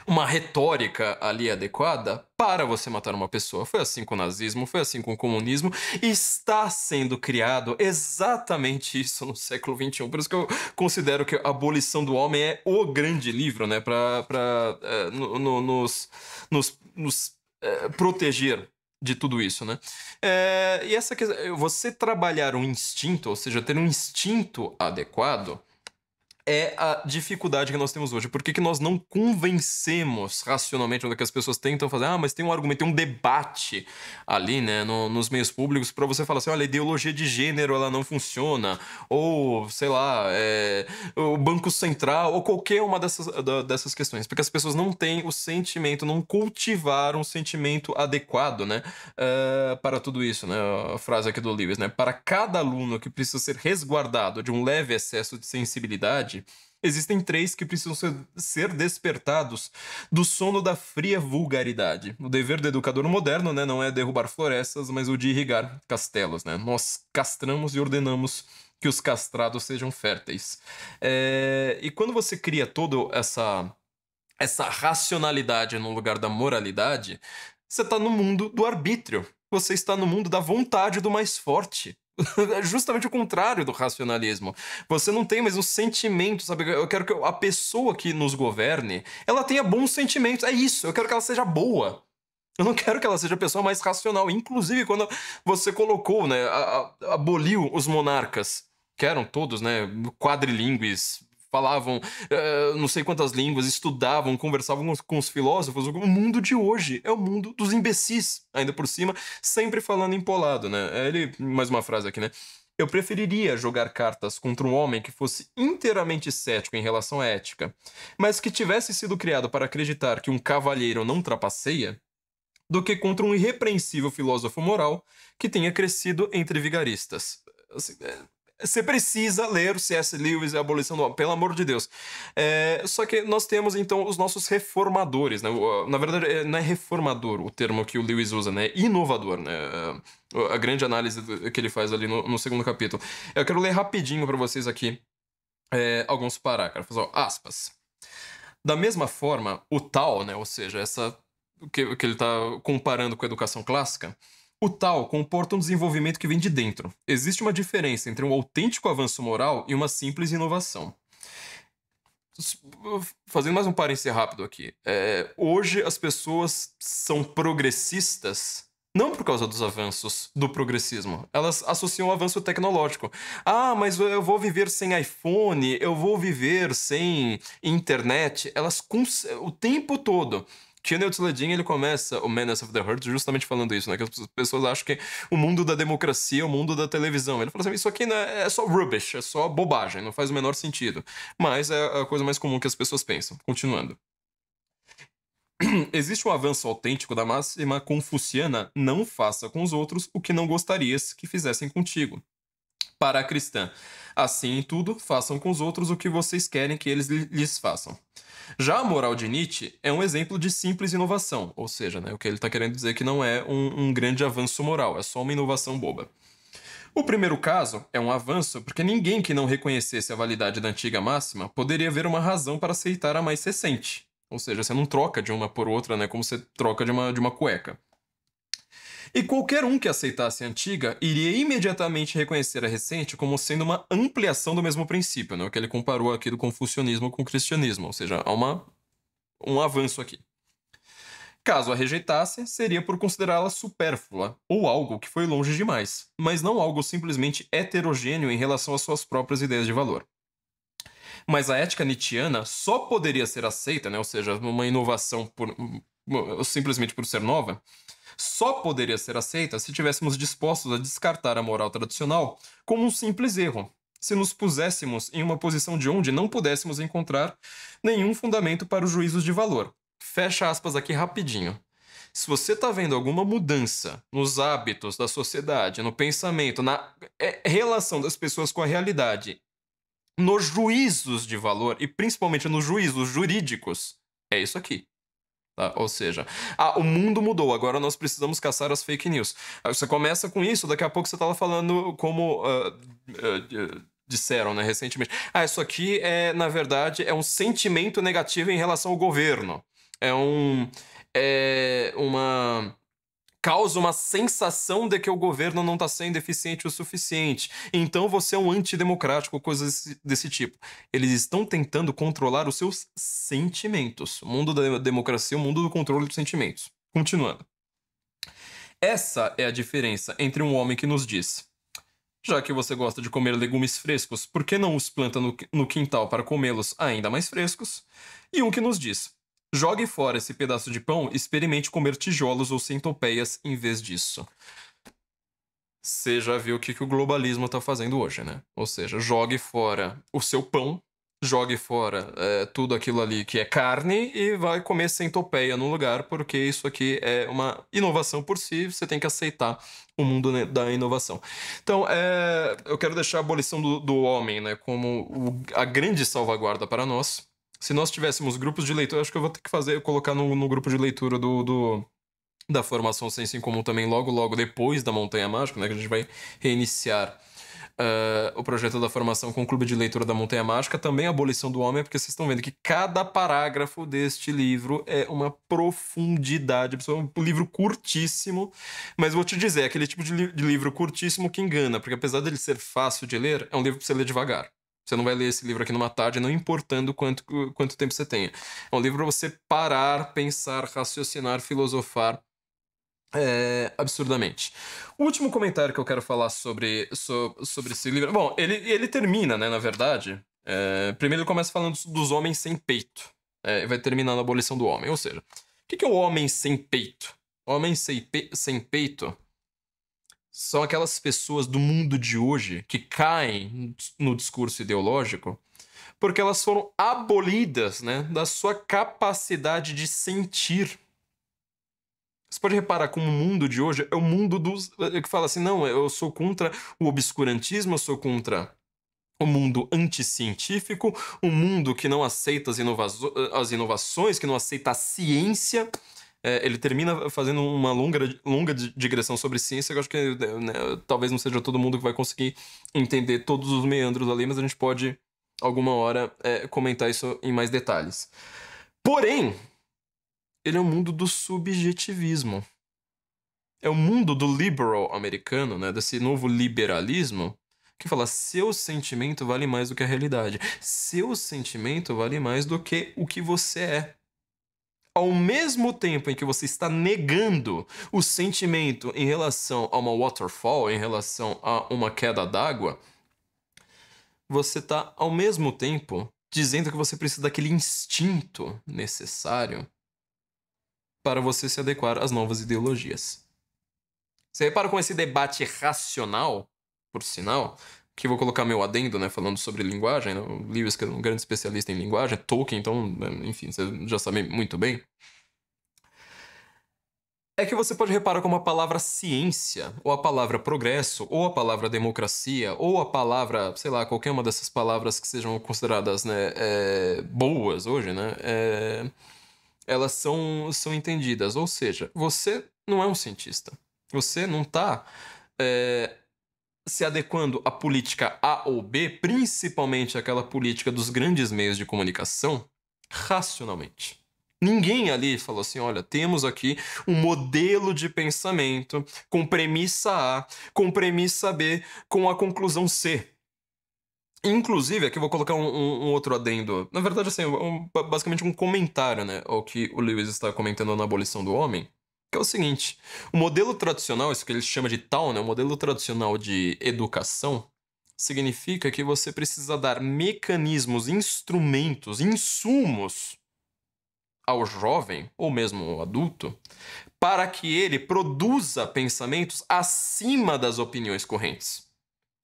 uma retórica ali adequada para você matar uma pessoa. Foi assim com o nazismo, foi assim com o comunismo, e está sendo criado exatamente isso no século XXI. Por isso que eu considero que a abolição do homem é o grande livro, né, para é, no, no, nos, nos, nos é, proteger de tudo isso, né? É, e essa questão, você trabalhar um instinto, ou seja, ter um instinto adequado é a dificuldade que nós temos hoje. Por que, que nós não convencemos racionalmente onde que as pessoas tentam fazer? Ah, mas tem um argumento, tem um debate ali, né, no, nos meios públicos para você falar assim, olha, a ideologia de gênero ela não funciona, ou sei lá, é, o banco central ou qualquer uma dessas, da, dessas questões, porque as pessoas não têm o sentimento, não cultivaram o sentimento adequado, né, uh, para tudo isso, né? A frase aqui do Lewis, né? Para cada aluno que precisa ser resguardado de um leve excesso de sensibilidade Existem três que precisam ser, ser, despertados do sono da fria vulgaridade. O dever do educador moderno né, não é derrubar florestas, mas o de irrigar castelos. Né? Nós castramos e ordenamos que os castrados sejam férteis. É... E quando você cria toda essa, essa racionalidade no lugar da moralidade, você está no mundo do arbítrio. Você está no mundo da vontade do mais forte. [LAUGHS] É justamente o contrário do racionalismo. Você não tem mais um sentimento, sabe? Eu quero que a pessoa que nos governe, ela tenha bons sentimentos. É isso, eu quero que ela seja boa. Eu não quero que ela seja a pessoa mais racional. Inclusive, quando você colocou, né, aboliu os monarcas, que eram todos, né, quadrilingües, falavam uh, não sei quantas línguas, estudavam, conversavam com os filósofos. O mundo de hoje é o mundo dos imbecis, ainda por cima, sempre falando empolado, né? É, ele, mais uma frase aqui, né? Eu preferiria jogar cartas contra um homem que fosse inteiramente cético em relação à ética, mas que tivesse sido criado para acreditar que um cavalheiro não trapaceia, do que contra um irrepreensível filósofo moral que tenha crescido entre vigaristas. Assim, é, você precisa ler o C.S. Lewis e a abolição do homem, pelo amor de Deus. É, só que nós temos então os nossos reformadores, né? Ah, na verdade, é, não é reformador o termo que o Lewis usa, né? É inovador, né? É, a grande análise que ele faz ali no, no segundo capítulo. Eu quero ler rapidinho para vocês aqui é, alguns parágrafos, ó, aspas. Da mesma forma, o tal, né? Ou seja, essa que, que ele está comparando com a educação clássica o tal comporta um desenvolvimento que vem de dentro. Existe uma diferença entre um autêntico avanço moral e uma simples inovação. Fazendo mais um parênteses rápido aqui. É, hoje as pessoas são progressistas não por causa dos avanços do progressismo. Elas associam o avanço tecnológico. Ah, mas eu vou viver sem iPhone, eu vou viver sem internet. Elas o tempo todo Tino Sledin, ele começa o Menace of the Hurt justamente falando isso, né? Que as pessoas acham que o mundo da democracia o mundo da televisão. Ele fala assim, isso aqui é, é só rubbish, é só bobagem, não faz o menor sentido. Mas é a coisa mais comum que as pessoas pensam. Continuando. [CLEARS THROAT] Existe um avanço autêntico da máxima confuciana não faça com os outros o que não gostarias que fizessem contigo para a cristã. Assim em tudo, façam com os outros o que vocês querem que eles lhes façam. Já a moral de Nietzsche é um exemplo de simples inovação, ou seja, né, o que ele está querendo dizer é que não é um, um grande avanço moral, é só uma inovação boba. O primeiro caso é um avanço porque ninguém que não reconhecesse a validade da antiga máxima poderia ver uma razão para aceitar a mais recente. Ou seja, você não troca de uma por outra, né? Como você troca de uma, de uma cueca e qualquer um que aceitasse a antiga iria imediatamente reconhecer a recente como sendo uma ampliação do mesmo princípio, né? o que ele comparou aqui do confucionismo com o cristianismo, ou seja, há uma, um avanço aqui. Caso a rejeitasse, seria por considerá-la supérflua ou algo que foi longe demais, mas não algo simplesmente heterogêneo em relação às suas próprias ideias de valor. Mas a ética nietzschiana só poderia ser aceita, né? ou seja, uma inovação por, hum, simplesmente por ser nova, só poderia ser aceita se tivéssemos dispostos a descartar a moral tradicional como um simples erro, se nos puséssemos em uma posição de onde não pudéssemos encontrar nenhum fundamento para os juízos de valor. Fecha aspas aqui rapidinho. Se você está vendo alguma mudança nos hábitos da sociedade, no pensamento, na é, relação das pessoas com a realidade, nos juízos de valor e principalmente nos juízos jurídicos, é isso aqui. Tá? Ou seja, ah, o mundo mudou, agora nós precisamos caçar as fake news. Aí ah, você começa com isso, daqui a pouco você estava falando como. Uh, uh, uh, disseram, né, recentemente. Ah, isso aqui é, na verdade, é um sentimento negativo em relação ao governo. É um. É uma causa uma sensação de que o governo não está sendo eficiente o suficiente. Então você é um antidemocrático, coisas desse tipo. Eles estão tentando controlar os seus sentimentos. O mundo da democracia, o mundo do controle dos sentimentos. Continuando. Essa é a diferença entre um homem que nos diz: já que você gosta de comer legumes frescos, por que não os planta no, no quintal para comê-los ainda mais frescos? E um que nos diz: Jogue fora esse pedaço de pão, experimente comer tijolos ou centopeias em vez disso. Você já viu o que, que o globalismo está fazendo hoje, né? Ou seja, jogue fora o seu pão, jogue fora é, tudo aquilo ali que é carne e vai comer centopeia no lugar, porque isso aqui é uma inovação por si, você tem que aceitar o mundo né, da inovação. Então, é, eu quero deixar a abolição do, do homem né, como o, a grande salvaguarda para nós se nós tivéssemos grupos de leitura, acho que eu vou ter que fazer, colocar no, no grupo de leitura do, do da formação Senso em Comum também, logo, logo depois da Montanha Mágica, né? Que a gente vai reiniciar uh, o projeto da formação com o Clube de Leitura da Montanha Mágica, também a Abolição do Homem, porque vocês estão vendo que cada parágrafo deste livro é uma profundidade. É um livro curtíssimo, mas vou te dizer, é aquele tipo de, li de livro curtíssimo que engana, porque apesar dele ser fácil de ler, é um livro para você ler devagar. Você não vai ler esse livro aqui numa tarde, não importando quanto, quanto tempo você tenha. É um livro para você parar, pensar, raciocinar, filosofar é, absurdamente. O último comentário que eu quero falar sobre, sobre sobre esse livro. Bom, ele, ele termina, né, na verdade. É, primeiro ele começa falando dos homens sem peito. É, vai terminar na abolição do homem. Ou seja, o que, que é o homem sem peito? homem sem, pe sem peito são aquelas pessoas do mundo de hoje que caem no discurso ideológico porque elas foram abolidas né, da sua capacidade de sentir. Você pode reparar como o mundo de hoje é o mundo dos. Eh, que fala assim, não, eu sou contra o obscurantismo, eu sou contra o mundo anticientífico, um mundo que não aceita as, inova as inovações, que não aceita a ciência é, ele termina fazendo uma longa, longa digressão sobre ciência, que eu acho que né, né, talvez não seja todo mundo que vai conseguir entender todos os meandros ali, mas a gente pode, alguma hora, é, comentar isso em mais detalhes. Porém, ele é o um mundo do subjetivismo. É o um mundo do liberal americano, né, desse novo liberalismo, que fala seu sentimento vale mais do que a realidade. Seu sentimento vale mais do que o que você é ao mesmo tempo em que você está negando o sentimento em relação a uma waterfall, em relação a uma queda d'água, você está ao mesmo tempo dizendo que você precisa daquele instinto necessário para você se adequar às novas ideologias. Você repara com esse debate racional, por sinal, que vou colocar meu adendo, né, falando sobre linguagem, né? o Lewis que é um grande especialista em linguagem, Tolkien, então, né, enfim, você já sabe muito bem, é que você pode reparar como a palavra ciência, ou a palavra progresso, ou a palavra democracia, ou a palavra, sei lá, qualquer uma dessas palavras que sejam consideradas né, é, boas hoje, né, é, elas são, são entendidas. Ou seja, você não é um cientista. Você não está é, se adequando à política A ou B, principalmente aquela política dos grandes meios de comunicação, racionalmente. Ninguém ali falou assim: olha, temos aqui um modelo de pensamento com premissa A, com premissa B, com a conclusão C. Inclusive, aqui eu vou colocar um, um, um outro adendo. Na verdade, assim, um, basicamente um comentário, né? Ao que o Lewis está comentando na abolição do homem que é o seguinte: o modelo tradicional, isso que eles chamam de tal, né? O modelo tradicional de educação significa que você precisa dar mecanismos, instrumentos, insumos ao jovem ou mesmo ao adulto para que ele produza pensamentos acima das opiniões correntes.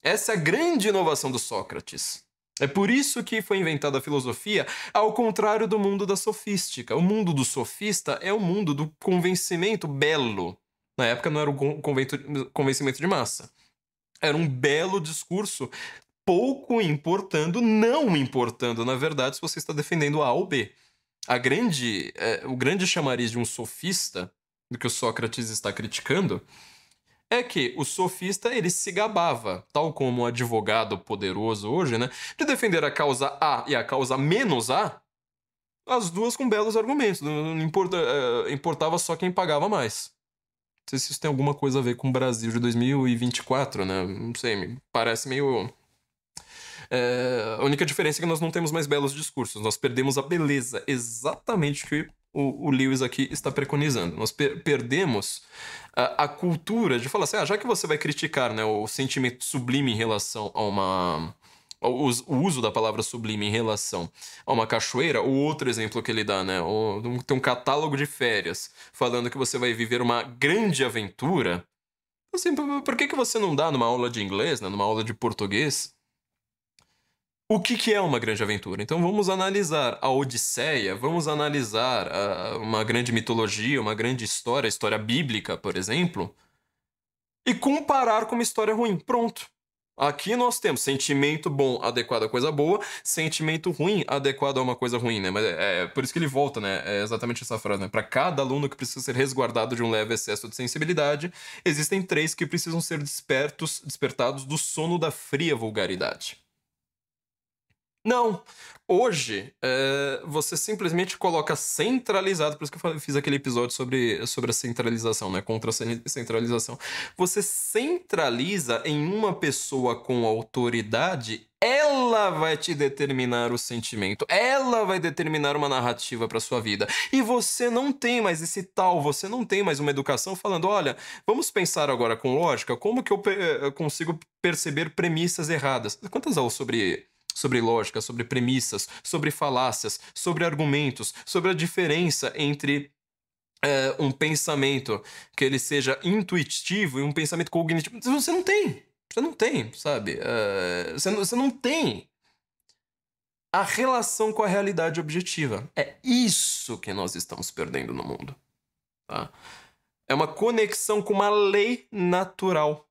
Essa é a grande inovação do Sócrates. É por isso que foi inventada a filosofia, ao contrário do mundo da sofística. O mundo do sofista é o mundo do convencimento belo. Na época não era o convencimento de massa. Era um belo discurso, pouco importando, não importando, na verdade, se você está defendendo A ou B. A grande, é, o grande chamariz de um sofista, do que o Sócrates está criticando, é que o sofista ele se gabava, tal como um advogado poderoso hoje, né, de defender a causa A e a causa menos A, as duas com belos argumentos. Não importa, é, importava só quem pagava mais. Não sei se isso tem alguma coisa a ver com o Brasil de 2024, né? Não sei, me parece meio. É, a única diferença é que nós não temos mais belos discursos, nós perdemos a beleza. Exatamente o que o, o Lewis aqui está preconizando. Nós per perdemos a, a, cultura de falar assim, ah, já que você vai criticar né, o sentimento sublime em relação a uma o uso da palavra sublime em relação a uma cachoeira, o outro exemplo que ele dá, né? tem um catálogo de férias falando que você vai viver uma grande aventura. Assim, por, por que, que você não dá numa aula de inglês, né? numa aula de português? O que, que, é uma grande aventura? Então vamos analisar a Odisseia, vamos analisar a, ah, uma grande mitologia, uma grande história, a história bíblica, por exemplo, e comparar com uma história ruim. Pronto. Aqui nós temos sentimento bom adequado a coisa boa, sentimento ruim adequado a uma coisa ruim, né? Mas é, é por isso que ele volta, né? É exatamente essa frase, né? Para cada aluno que precisa ser resguardado de um leve excesso de sensibilidade, existem três que precisam ser despertos, despertados do sono da fria vulgaridade. Não. Hoje, é, você simplesmente coloca centralizado, por isso que eu fiz aquele episódio sobre, sobre a centralização, né? Contra a centralização. Você centraliza em uma pessoa com autoridade, ela vai te determinar o sentimento, ela vai determinar uma narrativa para sua vida. E você não tem mais esse tal, você não tem mais uma educação falando, olha, vamos pensar agora com lógica, como que eu eh, consigo perceber premissas erradas? Quantas aulas sobre sobre lógica, sobre premissas, sobre falácias, sobre argumentos, sobre a diferença entre é, um pensamento que ele seja intuitivo e um pensamento cognitivo. Você não tem. Você não tem, sabe? É, você, não, você não tem a relação com a realidade objetiva. É isso que nós estamos perdendo no mundo. Tá? É uma conexão com uma lei natural.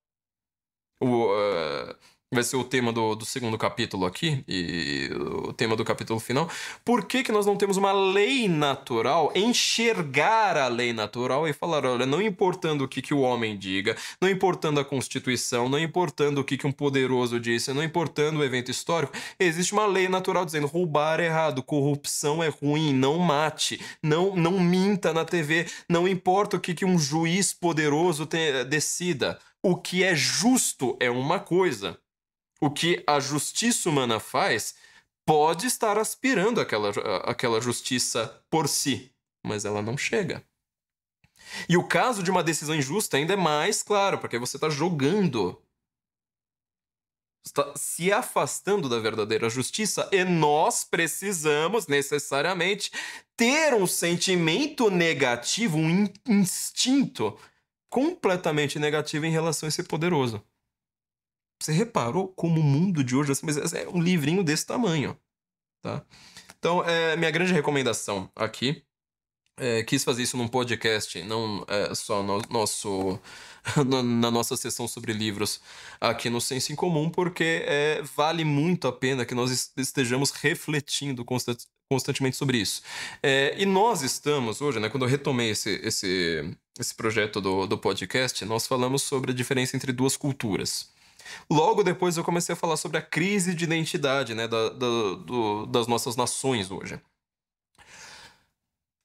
O, uh, vai ser o tema do, do segundo capítulo aqui, e o tema do capítulo final. Por que, que nós não temos uma lei natural, enxergar a lei natural e falar, olha, não importando o que, que o homem diga, não importando a Constituição, não importando o que, que um poderoso disse, não importando o evento histórico, existe uma lei natural dizendo roubar é errado, corrupção é ruim, não mate, não, não minta na TV, não importa o que, que um juiz poderoso te, decida. O que é justo é uma coisa, o que a justiça humana faz pode estar aspirando aquela aquela justiça por si, mas ela não chega. E o caso de uma decisão injusta ainda é mais claro, porque você está jogando. Está se afastando da verdadeira justiça e nós precisamos necessariamente ter um sentimento negativo, um instinto completamente negativo em relação a esse poderoso. Você reparou como o mundo de hoje assim, mas é um livrinho desse tamanho, tá? Então, é, minha grande recomendação aqui. É, quis fazer isso num podcast, não é, só no, nosso, [LAUGHS] na, na, nossa sessão sobre livros aqui no Senso em Comum, porque é, vale muito a pena que nós estejamos refletindo constantemente sobre isso. É, e nós estamos hoje, né, quando eu retomei esse, esse, esse projeto do, do podcast, nós falamos sobre a diferença entre duas culturas. Logo depois eu comecei a falar sobre a crise de identidade né, da, da, do, das nossas nações hoje.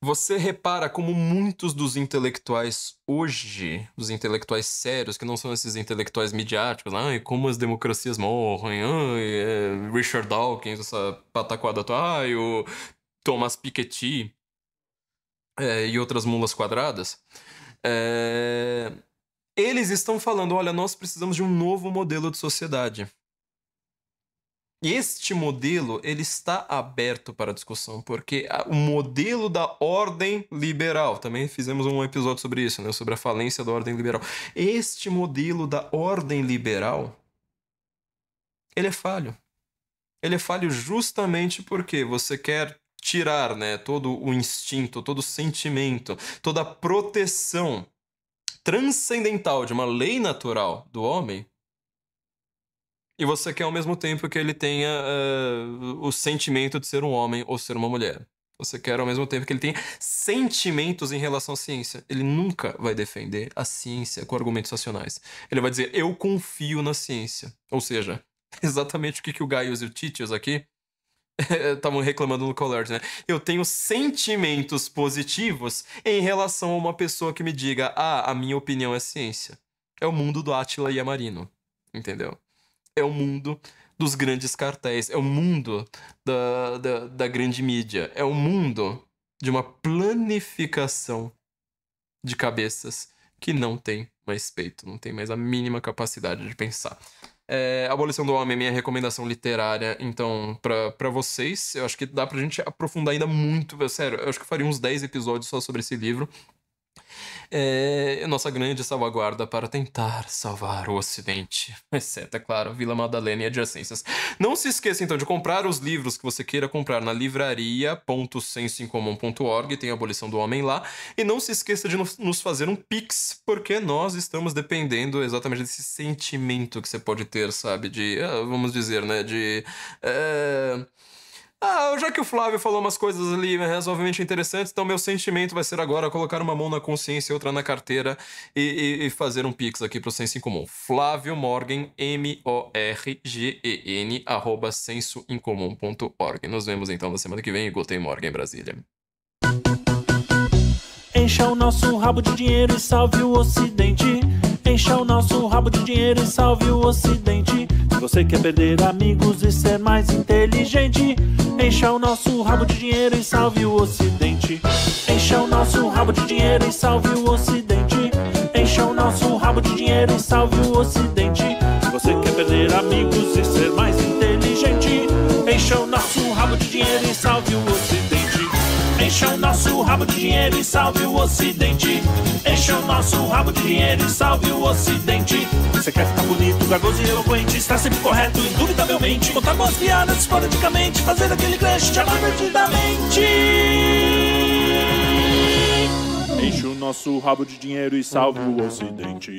Você repara como muitos dos intelectuais hoje, os intelectuais sérios, que não são esses intelectuais midiáticos, né, ah, e como as democracias morrem, ah, é, Richard Dawkins, essa pataquada, tá, ah, e o Thomas Piketty é, e outras mulas quadradas. É, eles estão falando: olha, nós precisamos de um novo modelo de sociedade. este modelo ele está aberto para discussão, porque o modelo da ordem liberal, também fizemos um episódio sobre isso, né, sobre a falência da ordem liberal. Este modelo da ordem liberal ele é falho. Ele é falho justamente porque você quer tirar, né, todo o instinto, todo o sentimento, toda a proteção transcendental, de uma lei natural do homem, e você quer ao mesmo tempo que ele tenha uh, o sentimento de ser um homem ou ser uma mulher. Você quer ao mesmo tempo que ele tenha sentimentos em relação à ciência. Ele nunca vai defender a ciência com argumentos racionais. Ele vai dizer, eu confio na ciência. Ou seja, [LAUGHS] exatamente o que, que o Gaius e o Titius aqui estavam [LAUGHS] reclamando no Colert, né? Eu tenho sentimentos positivos em relação a uma pessoa que me diga: "Ah, a minha opinião é ciência". É o mundo do Átila e Amarino, entendeu? É o mundo dos grandes cartéis, é o mundo da, da, da grande mídia, é o mundo de uma planificação de cabeças que não tem mais peito, não tem mais a mínima capacidade de pensar. É, Abolição do Homem é minha recomendação literária, então, para vocês, eu acho que dá pra gente aprofundar ainda muito, sério, eu acho que eu faria uns 10 episódios só sobre esse livro é nossa grande salvaguarda para tentar salvar o Ocidente, [LAUGHS] exceto, é claro, Vila Madalena e adjacências. Não se esqueça, então, de comprar os livros que você queira comprar na livraria.sensoincomum.org, tem a abolição do homem lá, e não se esqueça de nos fazer um pix, porque nós estamos dependendo exatamente desse sentimento que você pode ter, sabe, de, ah, vamos dizer, né, de... É ah, já que o Flávio falou umas coisas ali razoavelmente interessantes, então meu sentimento vai ser agora colocar uma mão na consciência e outra na carteira e, e, e fazer um pix aqui pro Senso em Comum. Flávio Morgan, M-O-R-G-E-N, arroba sensoincomum.org. Nos vemos então na semana que vem. Gotei Morgan Brasília. Encha o nosso rabo de dinheiro e salve o Ocidente. Encha o nosso rabo de dinheiro e salve o ocidente. Se você quer perder amigos e ser mais inteligente, encha o nosso rabo de dinheiro e salve o ocidente. Encha o nosso rabo de dinheiro e salve o ocidente. Encha o nosso rabo de dinheiro e salve o ocidente. Se você quer perder amigos e ser mais inteligente, encha o nosso rabo de dinheiro e salve o ocidente. Encha o nosso rabo de dinheiro e salve o ocidente. Encha o nosso rabo de dinheiro e salve o ocidente. Você quer ficar bonito, gagoso e eloquente, estar sempre correto, indubitavelmente. Contar boas piadas esporadicamente, fazer aquele crash de perdidamente. Enche o nosso rabo de dinheiro e salve o ocidente.